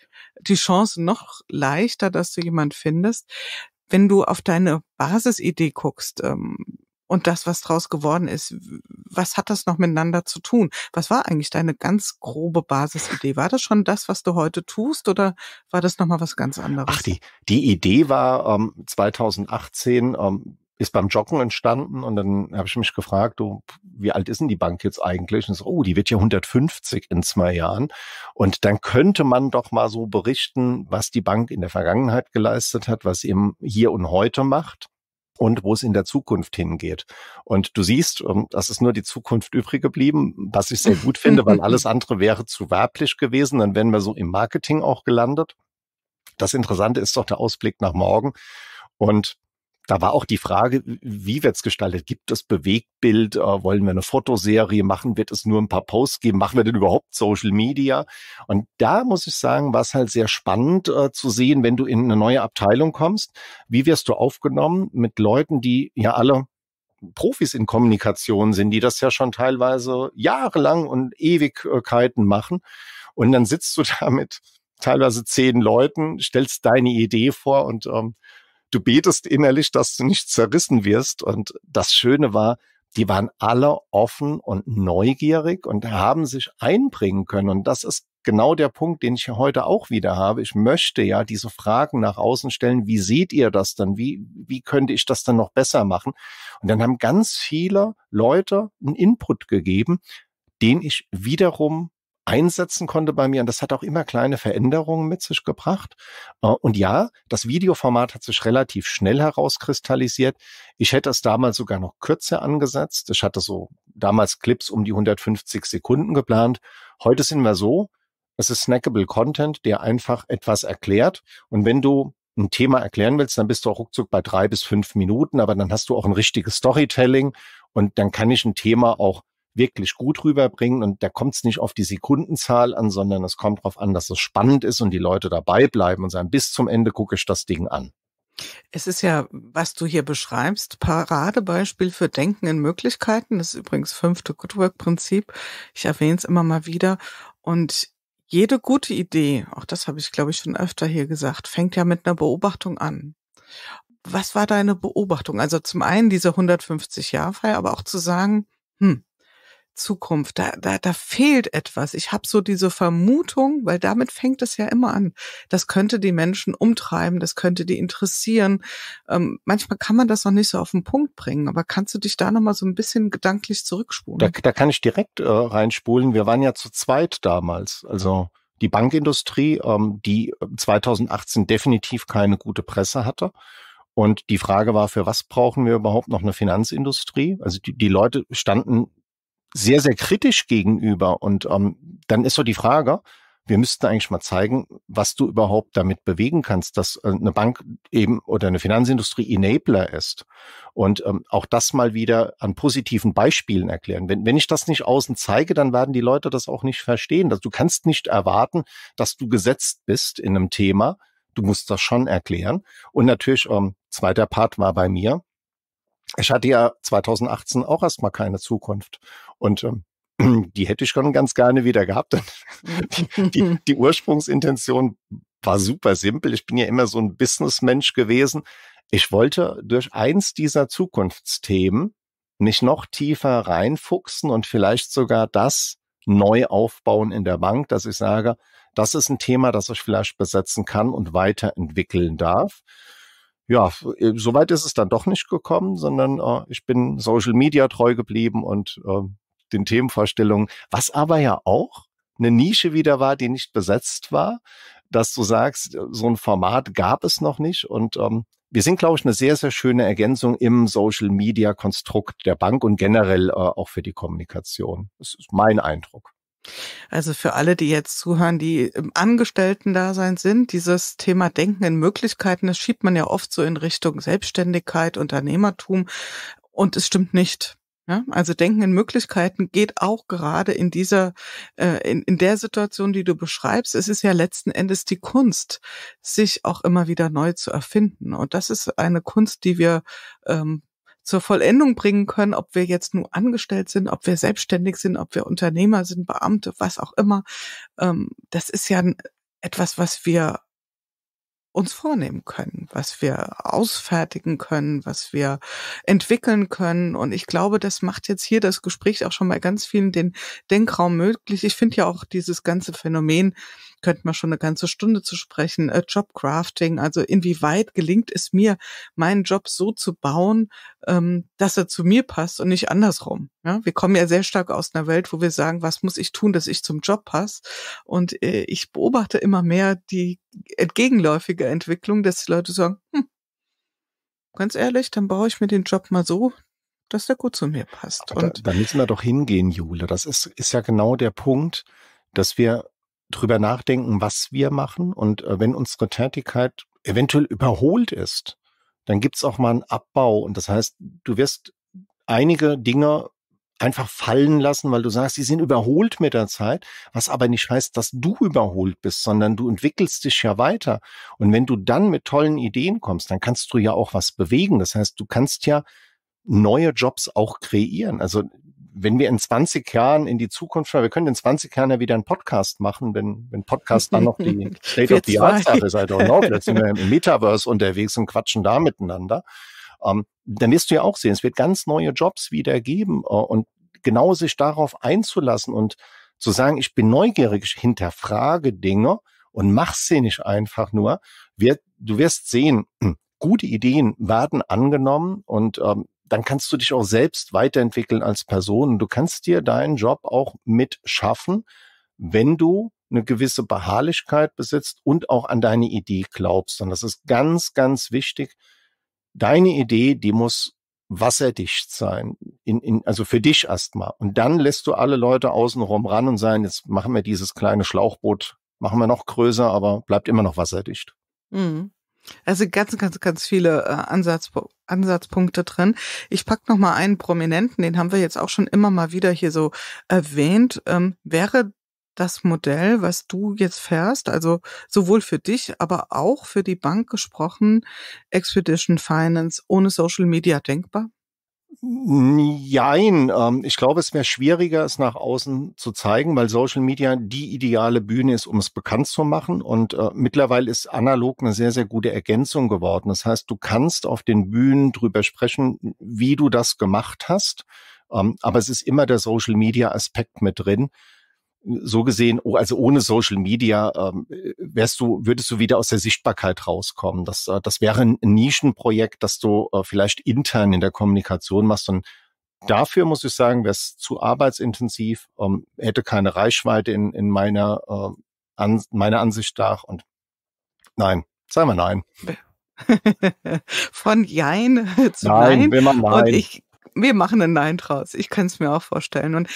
die Chance noch leichter, dass du jemand findest, wenn du auf deine Basisidee guckst ähm, und das, was draus geworden ist, was hat das noch miteinander zu tun? Was war eigentlich deine ganz grobe Basisidee? War das schon das, was du heute tust oder war das nochmal was ganz anderes? Ach, die, die Idee war ähm, 2018, ähm, ist beim Joggen entstanden und dann habe ich mich gefragt, oh, wie alt ist denn die Bank jetzt eigentlich? Und so, oh, die wird ja 150 in zwei Jahren. Und dann könnte man doch mal so berichten, was die Bank in der Vergangenheit geleistet hat, was sie im Hier und Heute macht und wo es in der Zukunft hingeht. Und du siehst, ähm, das ist nur die Zukunft übrig geblieben, was ich sehr gut finde, weil alles andere wäre zu werblich gewesen. Dann wären wir so im Marketing auch gelandet. Das Interessante ist doch der Ausblick nach morgen. Und da war auch die Frage, wie wird's gestaltet? Gibt es Bewegtbild? Äh, wollen wir eine Fotoserie machen? Wird es nur ein paar Posts geben? Machen wir denn überhaupt Social Media? Und da muss ich sagen, war es halt sehr spannend äh, zu sehen, wenn du in eine neue Abteilung kommst. Wie wirst du aufgenommen mit Leuten, die ja alle Profis in Kommunikation sind, die das ja schon teilweise jahrelang und Ewigkeiten machen. Und dann sitzt du da mit teilweise zehn Leuten, stellst deine Idee vor und ähm, du betest innerlich, dass du nicht zerrissen wirst. Und das Schöne war, die waren alle offen und neugierig und haben sich einbringen können. Und das ist genau der Punkt, den ich heute auch wieder habe. Ich möchte ja diese Fragen nach außen stellen. Wie seht ihr das dann? Wie, wie könnte ich das dann noch besser machen? Und dann haben ganz viele Leute einen Input gegeben, den ich wiederum einsetzen konnte bei mir. Und das hat auch immer kleine Veränderungen mit sich gebracht. Äh, und ja, das Videoformat hat sich relativ schnell herauskristallisiert. Ich hätte es damals sogar noch kürzer angesetzt. Ich hatte so damals Clips um die 150 Sekunden geplant. Heute sind wir so. Es ist snackable Content, der einfach etwas erklärt. Und wenn du ein Thema erklären willst, dann bist du auch ruckzuck bei drei bis fünf Minuten, aber dann hast du auch ein richtiges Storytelling und dann kann ich ein Thema auch wirklich gut rüberbringen. Und da kommt es nicht auf die Sekundenzahl an, sondern es kommt darauf an, dass es spannend ist und die Leute dabei bleiben und sagen, bis zum Ende gucke ich das Ding an. Es ist ja, was du hier beschreibst, Paradebeispiel für Denken in Möglichkeiten. Das ist übrigens fünfte Good Work Prinzip. Ich erwähne es immer mal wieder. Und jede gute Idee, auch das habe ich, glaube ich, schon öfter hier gesagt, fängt ja mit einer Beobachtung an. Was war deine Beobachtung? Also zum einen diese 150 Jahr-Feier, aber auch zu sagen, hm, Zukunft. Da, da, da fehlt etwas. Ich habe so diese Vermutung, weil damit fängt es ja immer an. Das könnte die Menschen umtreiben, das könnte die interessieren. Ähm, manchmal kann man das noch nicht so auf den Punkt bringen, aber kannst du dich da nochmal so ein bisschen gedanklich zurückspulen? Da, da kann ich direkt äh, reinspulen. Wir waren ja zu zweit damals. Also die Bankindustrie, ähm, die 2018 äh, definitiv keine gute Presse hatte. Und die Frage war, für was brauchen wir überhaupt noch eine Finanzindustrie? Also die, die Leute standen sehr, sehr kritisch gegenüber. Und ähm, dann ist so die Frage, wir müssten eigentlich mal zeigen, was du überhaupt damit bewegen kannst, dass äh, eine Bank eben oder eine Finanzindustrie Enabler ist. Und ähm, auch das mal wieder an positiven Beispielen erklären. Wenn, wenn ich das nicht außen zeige, dann werden die Leute das auch nicht verstehen. Also du kannst nicht erwarten, dass du gesetzt bist in einem Thema. Du musst das schon erklären. Und natürlich, ähm, zweiter Part war bei mir, ich hatte ja 2018 auch erstmal keine Zukunft. Und ähm, die hätte ich schon ganz gerne wieder gehabt. die, die, die Ursprungsintention war super simpel. Ich bin ja immer so ein Businessmensch gewesen. Ich wollte durch eins dieser Zukunftsthemen mich noch tiefer reinfuchsen und vielleicht sogar das neu aufbauen in der Bank, dass ich sage, das ist ein Thema, das ich vielleicht besetzen kann und weiterentwickeln darf ja, äh, soweit ist es dann doch nicht gekommen, sondern äh, ich bin Social Media treu geblieben und äh, den Themenvorstellungen, was aber ja auch eine Nische wieder war, die nicht besetzt war, dass du sagst, äh, so ein Format gab es noch nicht und ähm, wir sind, glaube ich, eine sehr, sehr schöne Ergänzung im Social Media Konstrukt der Bank und generell äh, auch für die Kommunikation. Das ist mein Eindruck. Also für alle, die jetzt zuhören, die im Angestellten-Dasein sind, dieses Thema Denken in Möglichkeiten, das schiebt man ja oft so in Richtung Selbstständigkeit, Unternehmertum und es stimmt nicht. Ja, also Denken in Möglichkeiten geht auch gerade in dieser, äh, in, in der Situation, die du beschreibst. Es ist ja letzten Endes die Kunst, sich auch immer wieder neu zu erfinden. Und das ist eine Kunst, die wir ähm, zur Vollendung bringen können, ob wir jetzt nur angestellt sind, ob wir selbstständig sind, ob wir Unternehmer sind, Beamte, was auch immer. Ähm, das ist ja etwas, was wir uns vornehmen können, was wir ausfertigen können, was wir entwickeln können. Und ich glaube, das macht jetzt hier das Gespräch auch schon mal ganz vielen den Denkraum möglich. Ich finde ja auch dieses ganze Phänomen, könnte man schon eine ganze Stunde zu sprechen, äh, Jobcrafting, also inwieweit gelingt es mir, meinen Job so zu bauen, ähm, dass er zu mir passt und nicht andersrum. Ja? Wir kommen ja sehr stark aus einer Welt, wo wir sagen, was muss ich tun, dass ich zum Job passe? Und äh, ich beobachte immer mehr die entgegenläufige Entwicklung, dass die Leute sagen, hm, ganz ehrlich, dann baue ich mir den Job mal so, dass der gut zu mir passt. Aber und da, da müssen wir doch hingehen, Jule. Das ist, ist ja genau der Punkt, dass wir drüber nachdenken, was wir machen. Und äh, wenn unsere Tätigkeit eventuell überholt ist, dann gibt's auch mal einen Abbau. Und das heißt, du wirst einige Dinge einfach fallen lassen, weil du sagst, die sind überholt mit der Zeit, was aber nicht heißt, dass du überholt bist, sondern du entwickelst dich ja weiter. Und wenn du dann mit tollen Ideen kommst, dann kannst du ja auch was bewegen. Das heißt, du kannst ja neue Jobs auch kreieren. Also wenn wir in 20 Jahren in die Zukunft schauen, wir können in 20 Jahren ja wieder einen Podcast machen, wenn, wenn Podcast dann noch die State of the Art Sache ist, I don't know, vielleicht sind wir im Metaverse unterwegs und quatschen da miteinander. Ähm, dann wirst du ja auch sehen, es wird ganz neue Jobs wieder geben äh, und genau sich darauf einzulassen und zu sagen, ich bin neugierig, ich hinterfrage Dinge und mach sie nicht einfach nur. wird, du wirst sehen, gute Ideen werden angenommen und ähm, dann kannst du dich auch selbst weiterentwickeln als Person. Du kannst dir deinen Job auch mit schaffen, wenn du eine gewisse Beharrlichkeit besitzt und auch an deine Idee glaubst. Und das ist ganz, ganz wichtig. Deine Idee, die muss wasserdicht sein, in, in, also für dich erstmal. Und dann lässt du alle Leute außenrum ran und sagen, jetzt machen wir dieses kleine Schlauchboot, machen wir noch größer, aber bleibt immer noch wasserdicht. Mhm. Also ganz, ganz, ganz viele äh, Ansatzpunkte. Ansatzpunkte drin. Ich pack noch mal einen Prominenten, den haben wir jetzt auch schon immer mal wieder hier so erwähnt. Ähm, wäre das Modell, was du jetzt fährst, also sowohl für dich, aber auch für die Bank gesprochen, Expedition Finance ohne Social Media denkbar? Nein, ähm, ich glaube, es wäre schwieriger, es nach außen zu zeigen, weil Social Media die ideale Bühne ist, um es bekannt zu machen. Und äh, mittlerweile ist analog eine sehr, sehr gute Ergänzung geworden. Das heißt, du kannst auf den Bühnen drüber sprechen, wie du das gemacht hast. Ähm, aber es ist immer der Social Media Aspekt mit drin so gesehen, oh, also ohne Social Media ähm, wärst du, würdest du wieder aus der Sichtbarkeit rauskommen. Das, äh, das wäre ein Nischenprojekt, das du äh, vielleicht intern in der Kommunikation machst. Und dafür muss ich sagen, wäre es zu arbeitsintensiv, ähm, hätte keine Reichweite in, in meiner, äh, an, meiner Ansicht nach. Und nein, sagen wir nein. Von Jein zu Nein. nein. Will man nein. Und ich wir machen ein Nein draus. Ich kann es mir auch vorstellen. Und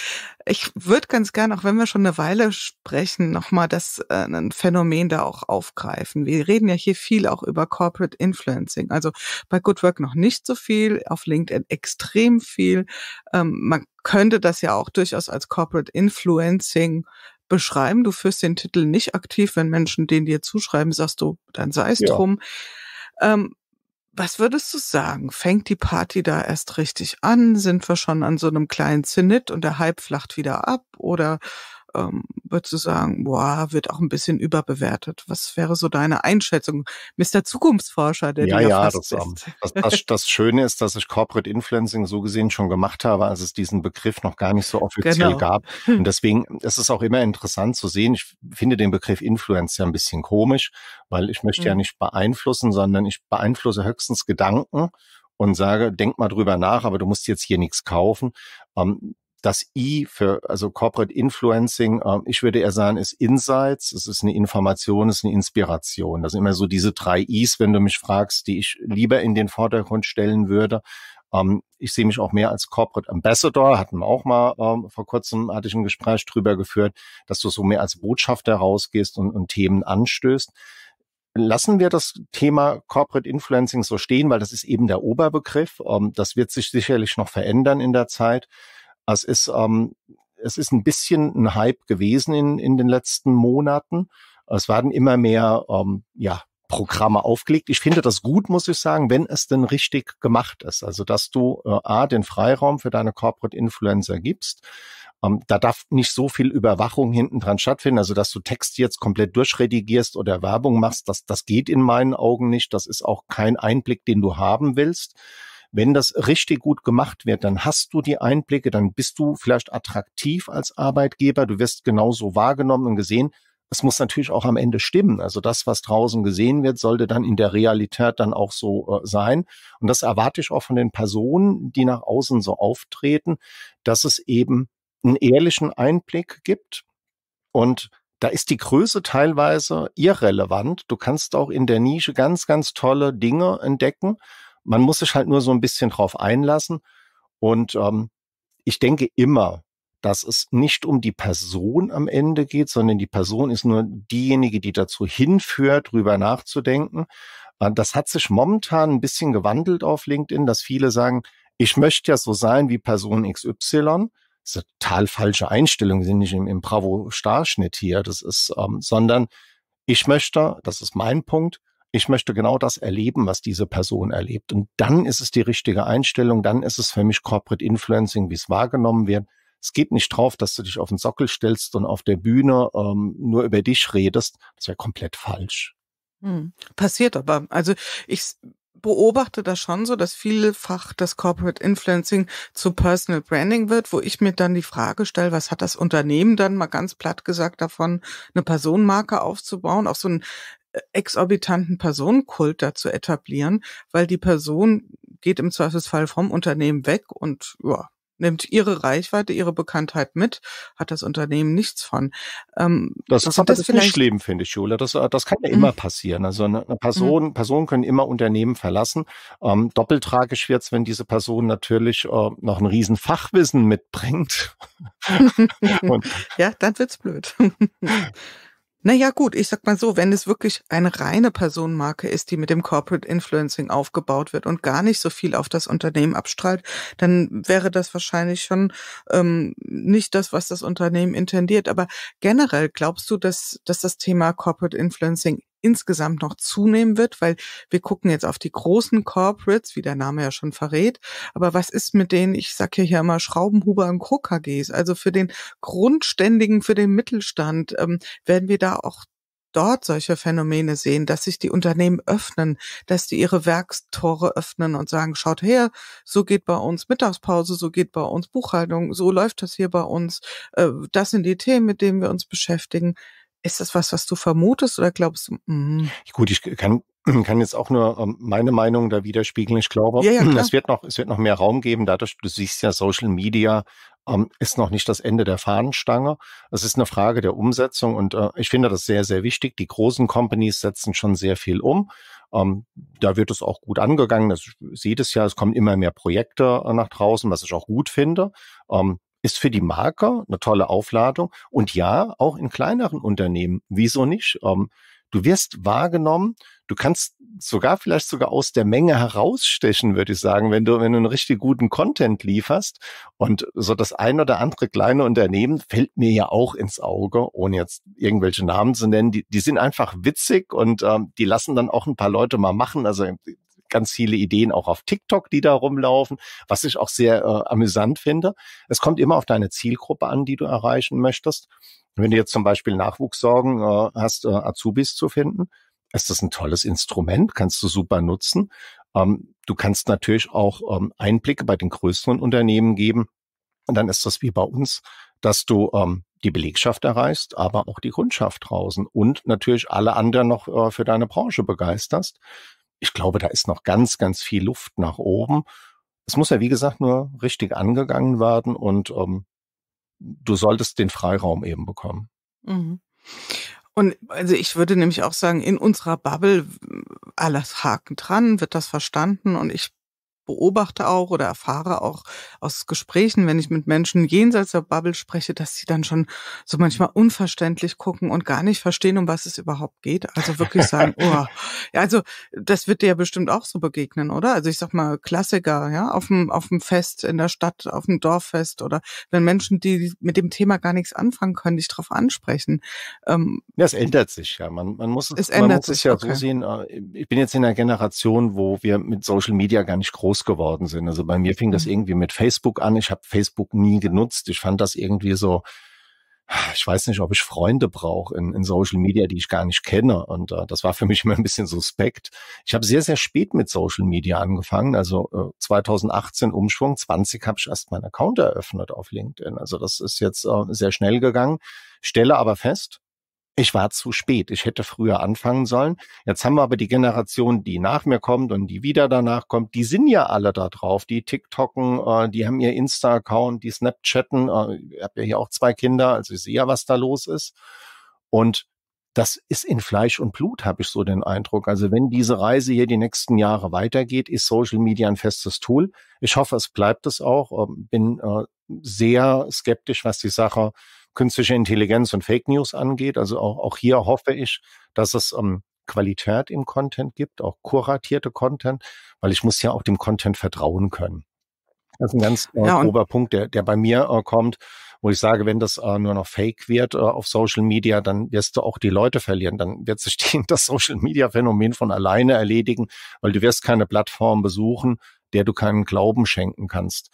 ich würde ganz gern, auch wenn wir schon eine Weile sprechen, nochmal das äh, ein Phänomen da auch aufgreifen. Wir reden ja hier viel auch über Corporate Influencing. Also bei Good Work noch nicht so viel, auf LinkedIn extrem viel. Ähm, man könnte das ja auch durchaus als Corporate Influencing beschreiben. Du führst den Titel nicht aktiv, wenn Menschen den dir zuschreiben, sagst du, dann sei es ja. drum. Ähm, was würdest du sagen? Fängt die Party da erst richtig an? Sind wir schon an so einem kleinen Zenit und der Hype flacht wieder ab? Oder ähm, würdest du sagen, boah, wird auch ein bisschen überbewertet. Was wäre so deine Einschätzung, Mr. Zukunftsforscher, der ja, du ja, fast das, ähm, bist? Das, das, das, Schöne ist, dass ich Corporate Influencing so gesehen schon gemacht habe, als es diesen Begriff noch gar nicht so offiziell genau. gab. Und deswegen ist es auch immer interessant zu sehen. Ich finde den Begriff Influencer ein bisschen komisch, weil ich möchte mhm. ja hm. nicht beeinflussen, sondern ich beeinflusse höchstens Gedanken und sage, denk mal drüber nach, aber du musst jetzt hier nichts kaufen. Ähm, das I für, also Corporate Influencing, äh, ich würde eher sagen, ist Insights, es ist eine Information, es ist eine Inspiration. Das sind immer so diese drei Is, wenn du mich fragst, die ich lieber in den Vordergrund stellen würde. Ähm, ich sehe mich auch mehr als Corporate Ambassador, hatten wir auch mal, ähm, vor kurzem hatte ich ein Gespräch drüber geführt, dass du so mehr als Botschafter rausgehst und, und Themen anstößt lassen wir das Thema Corporate Influencing so stehen, weil das ist eben der Oberbegriff. Ähm, das wird sich sicherlich noch verändern in der Zeit. Es ist, ähm, es ist ein bisschen ein Hype gewesen in, in den letzten Monaten. Es werden immer mehr ähm, ja, Programme aufgelegt. Ich finde das gut, muss ich sagen, wenn es denn richtig gemacht ist. Also, dass du äh, A, den Freiraum für deine Corporate Influencer gibst. Ähm, da darf nicht so viel Überwachung hinten dran stattfinden. Also, dass du Text jetzt komplett durchredigierst oder Werbung machst, das, das geht in meinen Augen nicht. Das ist auch kein Einblick, den du haben willst. Wenn das richtig gut gemacht wird, dann hast du die Einblicke, dann bist du vielleicht attraktiv als Arbeitgeber, du wirst genauso wahrgenommen und gesehen. Es muss natürlich auch am Ende stimmen. Also das, was draußen gesehen wird, sollte dann in der Realität dann auch so äh, sein. Und das erwarte ich auch von den Personen, die nach außen so auftreten, dass es eben einen ehrlichen Einblick gibt. Und da ist die Größe teilweise irrelevant. Du kannst auch in der Nische ganz, ganz tolle Dinge entdecken. Man muss sich halt nur so ein bisschen drauf einlassen. Und ähm, ich denke immer, dass es nicht um die Person am Ende geht, sondern die Person ist nur diejenige, die dazu hinführt, drüber nachzudenken. Äh, das hat sich momentan ein bisschen gewandelt auf LinkedIn, dass viele sagen, ich möchte ja so sein wie Person XY. Das ist eine total falsche Einstellung. Wir sind nicht im, im Bravo-Starschnitt hier. Das ist, ähm, sondern ich möchte, das ist mein Punkt, ich möchte genau das erleben, was diese Person erlebt. Und dann ist es die richtige Einstellung, dann ist es für mich Corporate Influencing, wie es wahrgenommen wird. Es geht nicht drauf, dass du dich auf den Sockel stellst und auf der Bühne ähm, nur über dich redest. Das wäre komplett falsch. Hm. Passiert aber. Also ich beobachte das schon so, dass vielfach das Corporate Influencing zu Personal Branding wird, wo ich mir dann die Frage stelle, was hat das Unternehmen dann mal ganz platt gesagt davon, eine Personenmarke aufzubauen, auch so ein exorbitanten Personenkult dazu etablieren, weil die Person geht im Zweifelsfall vom Unternehmen weg und ja, nimmt ihre Reichweite, ihre Bekanntheit mit, hat das Unternehmen nichts von. Ähm, das ist aber das, nicht schlimm, finde ich, Julia. Das, äh, das kann ja mhm. immer passieren. Also eine ne, Person, mhm. Personen können immer Unternehmen verlassen. Ähm, doppelt tragisch wird's, wenn diese Person natürlich äh, noch ein riesen Fachwissen mitbringt. ja, dann wird's blöd. Naja gut, ich sag mal so, wenn es wirklich eine reine Personenmarke ist, die mit dem Corporate Influencing aufgebaut wird und gar nicht so viel auf das Unternehmen abstrahlt, dann wäre das wahrscheinlich schon ähm, nicht das, was das Unternehmen intendiert. Aber generell glaubst du, dass, dass das Thema Corporate Influencing insgesamt noch zunehmen wird, weil wir gucken jetzt auf die großen Corporates, wie der Name ja schon verrät. Aber was ist mit denen, ich sage ja hier immer Schraubenhuber und Krug KGs, also für den Grundständigen, für den Mittelstand, ähm, werden wir da auch dort solche Phänomene sehen, dass sich die Unternehmen öffnen, dass die ihre Werkstore öffnen und sagen, schaut her, so geht bei uns Mittagspause, so geht bei uns Buchhaltung, so läuft das hier bei uns, äh, das sind die Themen, mit denen wir uns beschäftigen. Ist das was, was du vermutest oder glaubst du? Mm. Gut, ich kann, kann jetzt auch nur ähm, meine Meinung da widerspiegeln. Ich glaube, ja, ja, es wird noch, es wird noch mehr Raum geben. Dadurch, du siehst ja, Social Media ähm, ist noch nicht das Ende der Fahnenstange. Es ist eine Frage der Umsetzung und äh, ich finde das sehr, sehr wichtig. Die großen Companies setzen schon sehr viel um. Ähm, da wird es auch gut angegangen. Das sieht es ja, es kommen immer mehr Projekte äh, nach draußen, was ich auch gut finde. Ähm, ist für die Marke eine tolle Aufladung. Und ja, auch in kleineren Unternehmen. Wieso nicht? Ähm, du wirst wahrgenommen. Du kannst sogar vielleicht sogar aus der Menge herausstechen, würde ich sagen, wenn du, wenn du einen richtig guten Content lieferst. Und so das ein oder andere kleine Unternehmen fällt mir ja auch ins Auge, ohne jetzt irgendwelche Namen zu nennen. Die, die sind einfach witzig und ähm, die lassen dann auch ein paar Leute mal machen. Also ganz viele Ideen auch auf TikTok, die da rumlaufen, was ich auch sehr äh, amüsant finde. Es kommt immer auf deine Zielgruppe an, die du erreichen möchtest. Wenn du jetzt zum Beispiel Nachwuchssorgen äh, hast, äh, Azubis zu finden, ist das ein tolles Instrument, kannst du super nutzen. Ähm, du kannst natürlich auch ähm, Einblicke bei den größeren Unternehmen geben. Und dann ist das wie bei uns, dass du ähm, die Belegschaft erreichst, aber auch die Kundschaft draußen und natürlich alle anderen noch äh, für deine Branche begeisterst ich glaube, da ist noch ganz, ganz viel Luft nach oben. Es muss ja, wie gesagt, nur richtig angegangen werden und ähm, du solltest den Freiraum eben bekommen. Mhm. Und also ich würde nämlich auch sagen, in unserer Bubble, alles Haken dran, wird das verstanden und ich beobachte auch oder erfahre auch aus Gesprächen, wenn ich mit Menschen jenseits der Bubble spreche, dass sie dann schon so manchmal unverständlich gucken und gar nicht verstehen, um was es überhaupt geht. Also wirklich sagen, oh, ja, also das wird dir ja bestimmt auch so begegnen, oder? Also ich sag mal Klassiker, ja, auf dem auf dem Fest in der Stadt, auf dem Dorffest oder wenn Menschen, die mit dem Thema gar nichts anfangen können, dich drauf ansprechen. Ähm, ja, es ändert sich ja. Man, man muss es, es ändert man muss sich, es ja okay. so sehen. Äh, ich bin jetzt in einer Generation, wo wir mit Social Media gar nicht groß groß geworden sind. Also bei mir fing das mhm. irgendwie mit Facebook an. Ich habe Facebook nie genutzt. Ich fand das irgendwie so, ich weiß nicht, ob ich Freunde brauche in, in Social Media, die ich gar nicht kenne. Und äh, das war für mich immer ein bisschen suspekt. Ich habe sehr, sehr spät mit Social Media angefangen. Also äh, 2018 Umschwung, 20 habe ich erst meinen Account eröffnet auf LinkedIn. Also das ist jetzt äh, sehr schnell gegangen. Stelle aber fest, ich war zu spät. Ich hätte früher anfangen sollen. Jetzt haben wir aber die Generation, die nach mir kommt und die wieder danach kommt. Die sind ja alle da drauf. Die TikToken, äh, die haben ihr Insta-Account, die Snapchatten. Äh, ich habe ja hier auch zwei Kinder, also ich sehe ja, was da los ist. Und das ist in Fleisch und Blut, habe ich so den Eindruck. Also wenn diese Reise hier die nächsten Jahre weitergeht, ist Social Media ein festes Tool. Ich hoffe, es bleibt es auch. Ähm, bin äh, sehr skeptisch, was die Sache künstliche Intelligenz und Fake News angeht. Also auch, auch hier hoffe ich, dass es ähm, Qualität im Content gibt, auch kuratierte Content, weil ich muss ja auch dem Content vertrauen können. Das ist ein ganz äh, ja, grober Punkt, der, der bei mir äh, kommt, wo ich sage, wenn das äh, nur noch Fake wird äh, auf Social Media, dann wirst du auch die Leute verlieren. Dann wird sich die, das Social Media Phänomen von alleine erledigen, weil du wirst keine Plattform besuchen, der du keinen Glauben schenken kannst.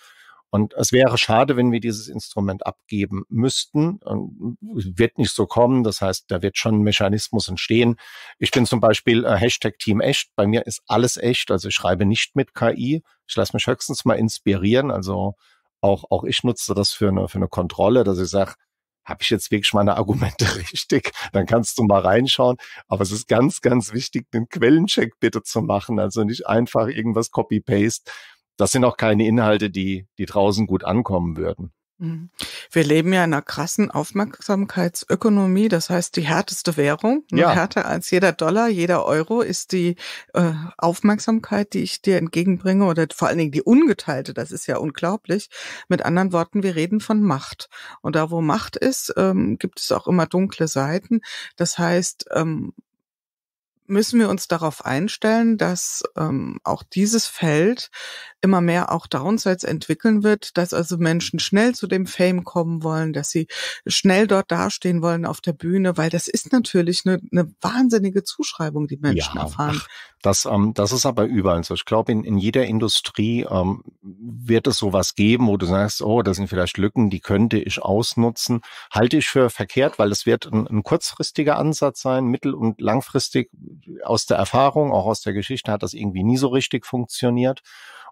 Und es wäre schade, wenn wir dieses Instrument abgeben müssten. Und wird nicht so kommen. Das heißt, da wird schon ein Mechanismus entstehen. Ich bin zum Beispiel äh, Hashtag Team Echt. Bei mir ist alles echt. Also ich schreibe nicht mit KI. Ich lasse mich höchstens mal inspirieren. Also auch, auch ich nutze das für eine, für eine Kontrolle, dass ich sage, habe ich jetzt wirklich meine Argumente richtig? Dann kannst du mal reinschauen. Aber es ist ganz, ganz wichtig, den Quellencheck bitte zu machen. Also nicht einfach irgendwas Copy-Paste das sind auch keine Inhalte, die, die draußen gut ankommen würden. Mhm. Wir leben ja in einer krassen Aufmerksamkeitsökonomie, das heißt die härteste Währung, ne, ja. härter als jeder Dollar, jeder Euro ist die äh, Aufmerksamkeit, die ich dir entgegenbringe oder vor allen Dingen die ungeteilte, das ist ja unglaublich. Mit anderen Worten, wir reden von Macht. Und da wo Macht ist, ähm, gibt es auch immer dunkle Seiten. Das heißt, ähm, müssen wir uns darauf einstellen, dass ähm, auch dieses Feld immer mehr auch Downsides entwickeln wird, dass also Menschen schnell zu dem Fame kommen wollen, dass sie schnell dort dastehen wollen auf der Bühne, weil das ist natürlich eine, eine wahnsinnige Zuschreibung, die Menschen ja, erfahren. Ach, das, ähm, das ist aber überall so. Ich glaube, in, in jeder Industrie ähm, wird es sowas geben, wo du sagst, oh, da sind vielleicht Lücken, die könnte ich ausnutzen. Halte ich für verkehrt, weil es wird ein, ein kurzfristiger Ansatz sein, mittel- und langfristig aus der Erfahrung, auch aus der Geschichte hat das irgendwie nie so richtig funktioniert.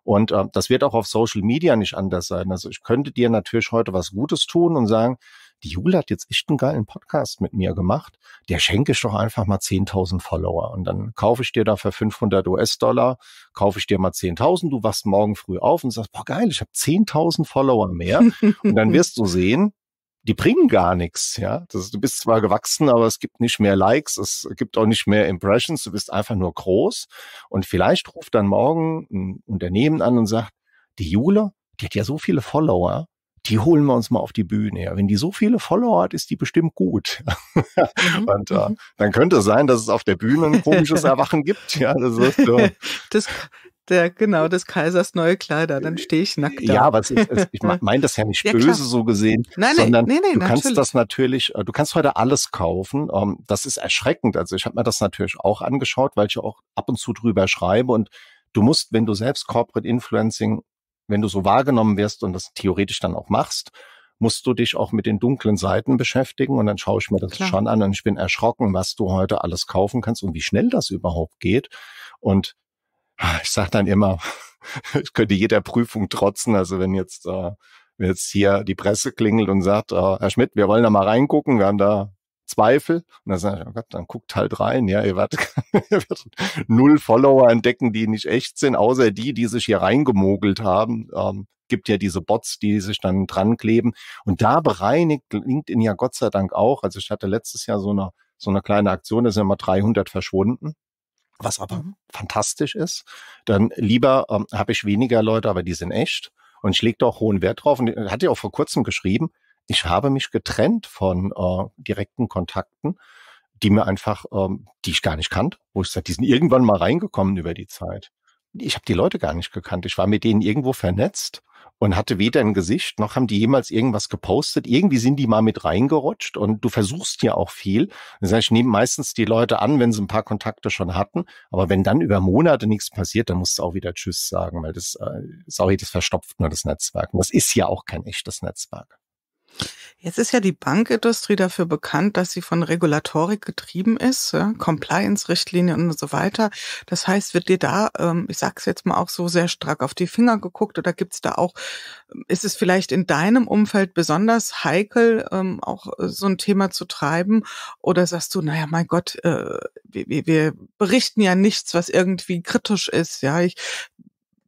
Und äh, das wird auch auf Social Media nicht anders sein. Also ich könnte dir natürlich heute was Gutes tun und sagen, die Jule hat jetzt echt einen geilen Podcast mit mir gemacht. Der schenke ich doch einfach mal 10.000 Follower. Und dann kaufe ich dir dafür 500 US-Dollar, kaufe ich dir mal 10.000. Du wachst morgen früh auf und sagst, boah geil, ich habe 10.000 Follower mehr. und dann wirst du sehen, die bringen gar nichts, ja. Das, du bist zwar gewachsen, aber es gibt nicht mehr Likes, es gibt auch nicht mehr Impressions, du bist einfach nur groß. Und vielleicht ruft dann morgen ein Unternehmen an und sagt, die Jule, die hat ja so viele Follower, die holen wir uns mal auf die Bühne. Ja. Wenn die so viele Follower hat, ist die bestimmt gut. Mhm. und äh, mhm. dann könnte es sein, dass es auf der Bühne ein komisches Erwachen gibt. Ja, das, ist, äh, das, der, genau, des Kaisers neue Kleider, dann äh, stehe ich nackt da. Ja, aber es ist, es, ich meine das ja nicht ja, böse klar. so gesehen, nein, sondern nein, nein, nee, du kannst das natürlich, äh, du kannst heute alles kaufen. Ähm, das ist erschreckend. Also ich habe mir das natürlich auch angeschaut, weil ich auch ab und zu drüber schreibe und du musst, wenn du selbst Corporate Influencing, wenn du so wahrgenommen wirst und das theoretisch dann auch machst, musst du dich auch mit den dunklen Seiten beschäftigen und dann schaue ich mir das Klar. schon an und ich bin erschrocken, was du heute alles kaufen kannst und wie schnell das überhaupt geht. Und Ah, ich sage dann immer, ich könnte jeder Prüfung trotzen. Also wenn jetzt, äh, wenn jetzt hier die Presse klingelt und sagt, äh, Herr Schmidt, wir wollen da mal reingucken, wir haben da Zweifel. Und dann sage ich, oh Gott, dann guckt halt rein. Ja, ihr werdet, null Follower entdecken, die nicht echt sind, außer die, die sich hier reingemogelt haben. Ähm, gibt ja diese Bots, die sich dann dran kleben. Und da bereinigt LinkedIn ja Gott sei Dank auch. Also ich hatte letztes Jahr so eine, so eine kleine Aktion, da sind immer 300 verschwunden was aber mhm. fantastisch ist, dann lieber ähm, habe ich weniger Leute, aber die sind echt. Und ich lege da auch hohen Wert drauf. Und äh, hat ja auch vor kurzem geschrieben, ich habe mich getrennt von äh, direkten Kontakten, die mir einfach, ähm, die ich gar nicht kannte, wo ich sage, die sind irgendwann mal reingekommen über die Zeit ich habe die Leute gar nicht gekannt. Ich war mit denen irgendwo vernetzt und hatte weder ein Gesicht, noch haben die jemals irgendwas gepostet. Irgendwie sind die mal mit reingerutscht und du versuchst ja auch viel. Das heißt, ich nehme meistens die Leute an, wenn sie ein paar Kontakte schon hatten. Aber wenn dann über Monate nichts passiert, dann musst du auch wieder Tschüss sagen, weil das, äh, sorry, das verstopft nur das Netzwerk. Und das ist ja auch kein echtes Netzwerk. Jetzt ist ja die Bankindustrie dafür bekannt, dass sie von Regulatorik getrieben ist, ja, Compliance-Richtlinien und so weiter. Das heißt, wird dir da, ähm, ich sag's jetzt mal auch so sehr stark auf die Finger geguckt oder gibt's da auch, ist es vielleicht in deinem Umfeld besonders heikel, ähm, auch äh, so ein Thema zu treiben? Oder sagst du, naja, mein Gott, äh, wir, wir berichten ja nichts, was irgendwie kritisch ist. Ja, ich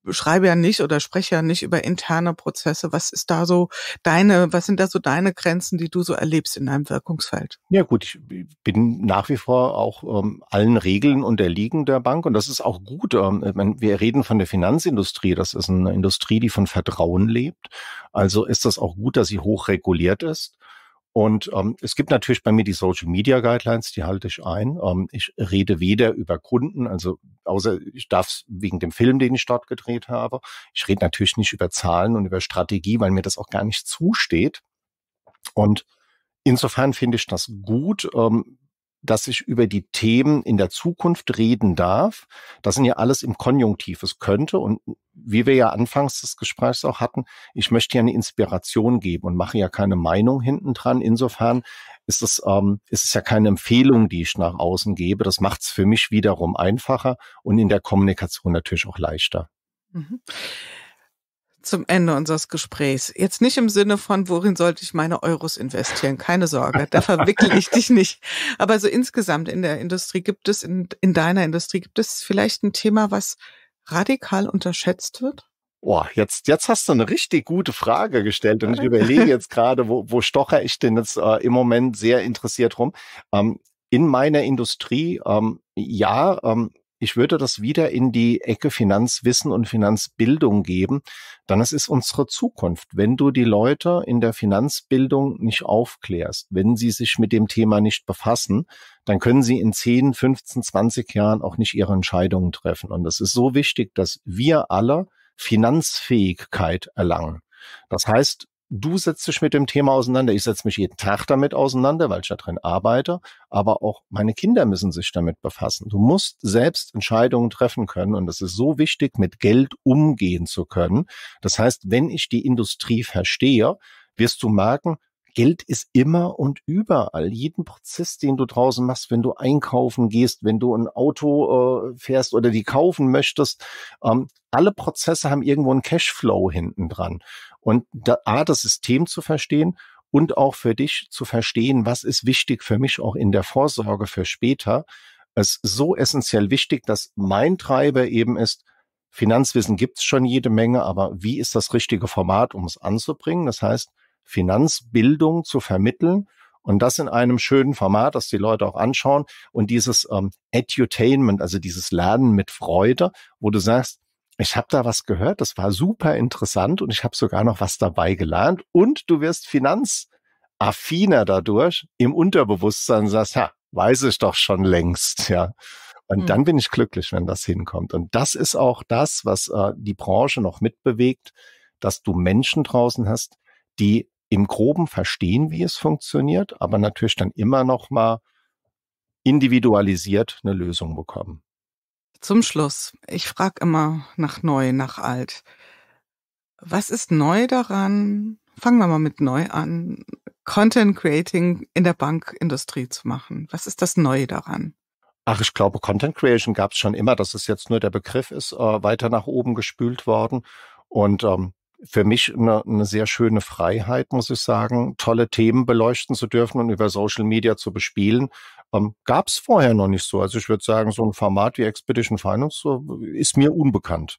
schreibe ja nicht oder spreche ja nicht über interne Prozesse. Was ist da so deine, was sind da so deine Grenzen, die du so erlebst in deinem Wirkungsfeld? Ja gut, ich bin nach wie vor auch ähm, allen Regeln unterliegen der Bank und das ist auch gut. Ähm, wir reden von der Finanzindustrie. Das ist eine Industrie, die von Vertrauen lebt. Also ist das auch gut, dass sie hochreguliert ist. Und ähm, es gibt natürlich bei mir die Social Media Guidelines, die halte ich ein. Ähm, ich rede weder über Kunden, also außer ich darf wegen dem Film, den ich dort gedreht habe. Ich rede natürlich nicht über Zahlen und über Strategie, weil mir das auch gar nicht zusteht. Und insofern finde ich das gut. Ähm, dass ich über die Themen in der Zukunft reden darf. Das sind ja alles im Konjunktiv. Es könnte und wie wir ja anfangs des Gesprächs auch hatten, ich möchte ja eine Inspiration geben und mache ja keine Meinung hinten dran. Insofern ist es, ähm, ist es ja keine Empfehlung, die ich nach außen gebe. Das macht es für mich wiederum einfacher und in der Kommunikation natürlich auch leichter. Mhm zum Ende unseres Gesprächs. Jetzt nicht im Sinne von, worin sollte ich meine Euros investieren? Keine Sorge, da verwickle ich dich nicht. Aber so insgesamt in der Industrie gibt es, in, in deiner Industrie gibt es vielleicht ein Thema, was radikal unterschätzt wird? Boah, jetzt, jetzt hast du eine richtig gute Frage gestellt und ich überlege jetzt gerade, wo, wo stocher ich denn jetzt äh, im Moment sehr interessiert rum. Ähm, in meiner Industrie, ähm, ja, ähm, ich würde das wieder in die Ecke Finanzwissen und Finanzbildung geben, dann es ist unsere Zukunft. Wenn du die Leute in der Finanzbildung nicht aufklärst, wenn sie sich mit dem Thema nicht befassen, dann können sie in 10, 15, 20 Jahren auch nicht ihre Entscheidungen treffen. Und das ist so wichtig, dass wir alle Finanzfähigkeit erlangen. Das heißt, du setzt dich mit dem Thema auseinander. Ich setze mich jeden Tag damit auseinander, weil ich da drin arbeite. Aber auch meine Kinder müssen sich damit befassen. Du musst selbst Entscheidungen treffen können. Und das ist so wichtig, mit Geld umgehen zu können. Das heißt, wenn ich die Industrie verstehe, wirst du merken, Geld ist immer und überall. Jeden Prozess, den du draußen machst, wenn du einkaufen gehst, wenn du ein Auto äh, fährst oder die kaufen möchtest, ähm, alle Prozesse haben irgendwo einen Cashflow hinten dran. Und da, A, das System zu verstehen und auch für dich zu verstehen, was ist wichtig für mich auch in der Vorsorge für später, ist so essentiell wichtig, dass mein Treiber eben ist, Finanzwissen gibt's schon jede Menge, aber wie ist das richtige Format, um es anzubringen? Das heißt, Finanzbildung zu vermitteln. Und das in einem schönen Format, das die Leute auch anschauen. Und dieses ähm, Edutainment, also dieses Lernen mit Freude, wo du sagst, ich habe da was gehört, das war super interessant und ich habe sogar noch was dabei gelernt. Und du wirst finanzaffiner dadurch im Unterbewusstsein sagst, ha, weiß ich doch schon längst, ja. Und mhm. dann bin ich glücklich, wenn das hinkommt. Und das ist auch das, was äh, die Branche noch mitbewegt, dass du Menschen draußen hast, die im Groben verstehen, wie es funktioniert, aber natürlich dann immer noch mal individualisiert eine Lösung bekommen. Zum Schluss, ich frage immer nach neu, nach alt. Was ist neu daran? Fangen wir mal mit neu an. Content Creating in der Bankindustrie zu machen. Was ist das Neue daran? Ach, ich glaube, Content Creation gab es schon immer, Das ist jetzt nur der Begriff ist, äh, weiter nach oben gespült worden. Und ähm, für mich eine, eine sehr schöne Freiheit, muss ich sagen, tolle Themen beleuchten zu dürfen und über Social Media zu bespielen. Ähm, Gab es vorher noch nicht so. Also ich würde sagen, so ein Format wie Expedition Finance so, ist mir unbekannt.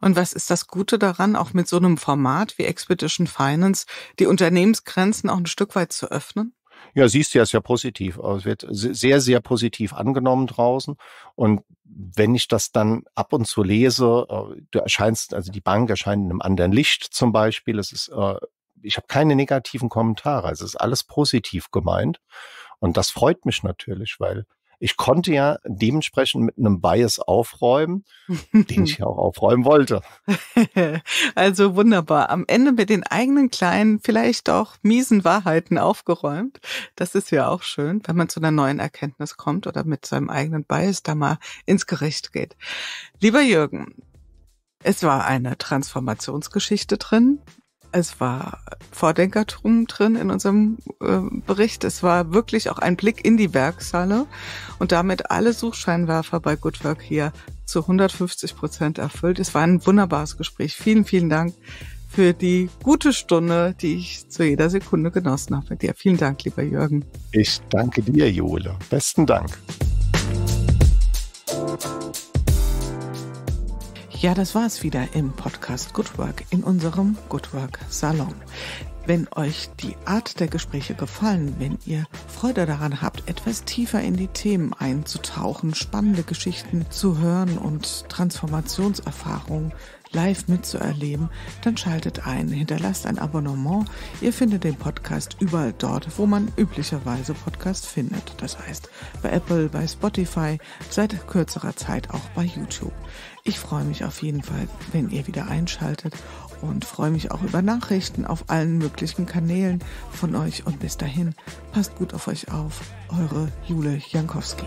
Und was ist das Gute daran, auch mit so einem Format wie Expedition Finance die Unternehmensgrenzen auch ein Stück weit zu öffnen? Ja, siehst du ja, ist ja positiv. Es wird sehr, sehr positiv angenommen draußen. Und wenn ich das dann ab und zu lese, äh, du erscheinst, also die Bank erscheint in einem anderen Licht zum Beispiel. Es ist, äh, ich habe keine negativen Kommentare. Also es ist alles positiv gemeint. Und das freut mich natürlich, weil ich konnte ja dementsprechend mit einem Bias aufräumen, den ich ja auch aufräumen wollte. also wunderbar. Am Ende mit den eigenen kleinen, vielleicht auch miesen Wahrheiten aufgeräumt. Das ist ja auch schön, wenn man zu einer neuen Erkenntnis kommt oder mit seinem eigenen Bias da mal ins Gericht geht. Lieber Jürgen, es war eine Transformationsgeschichte drin es war Vordenkertum drin in unserem äh, Bericht. Es war wirklich auch ein Blick in die Werkshalle und damit alle Suchscheinwerfer bei Good Work hier zu 150 Prozent erfüllt. Es war ein wunderbares Gespräch. Vielen, vielen Dank für die gute Stunde, die ich zu jeder Sekunde genossen habe mit dir. Vielen Dank, lieber Jürgen. Ich danke dir, Jule. Besten Dank. Ja, das war's wieder im Podcast Good Work in unserem Good Work Salon. Wenn euch die Art der Gespräche gefallen, wenn ihr Freude daran habt, etwas tiefer in die Themen einzutauchen, spannende Geschichten zu hören und Transformationserfahrungen live mitzuerleben, dann schaltet ein, hinterlasst ein Abonnement. Ihr findet den Podcast überall dort, wo man üblicherweise Podcast findet. Das heißt, bei Apple, bei Spotify, seit kürzerer Zeit auch bei YouTube. Ich freue mich auf jeden Fall, wenn ihr wieder einschaltet und freue mich auch über Nachrichten auf allen möglichen Kanälen von euch. Und bis dahin, passt gut auf euch auf. Eure Jule Jankowski.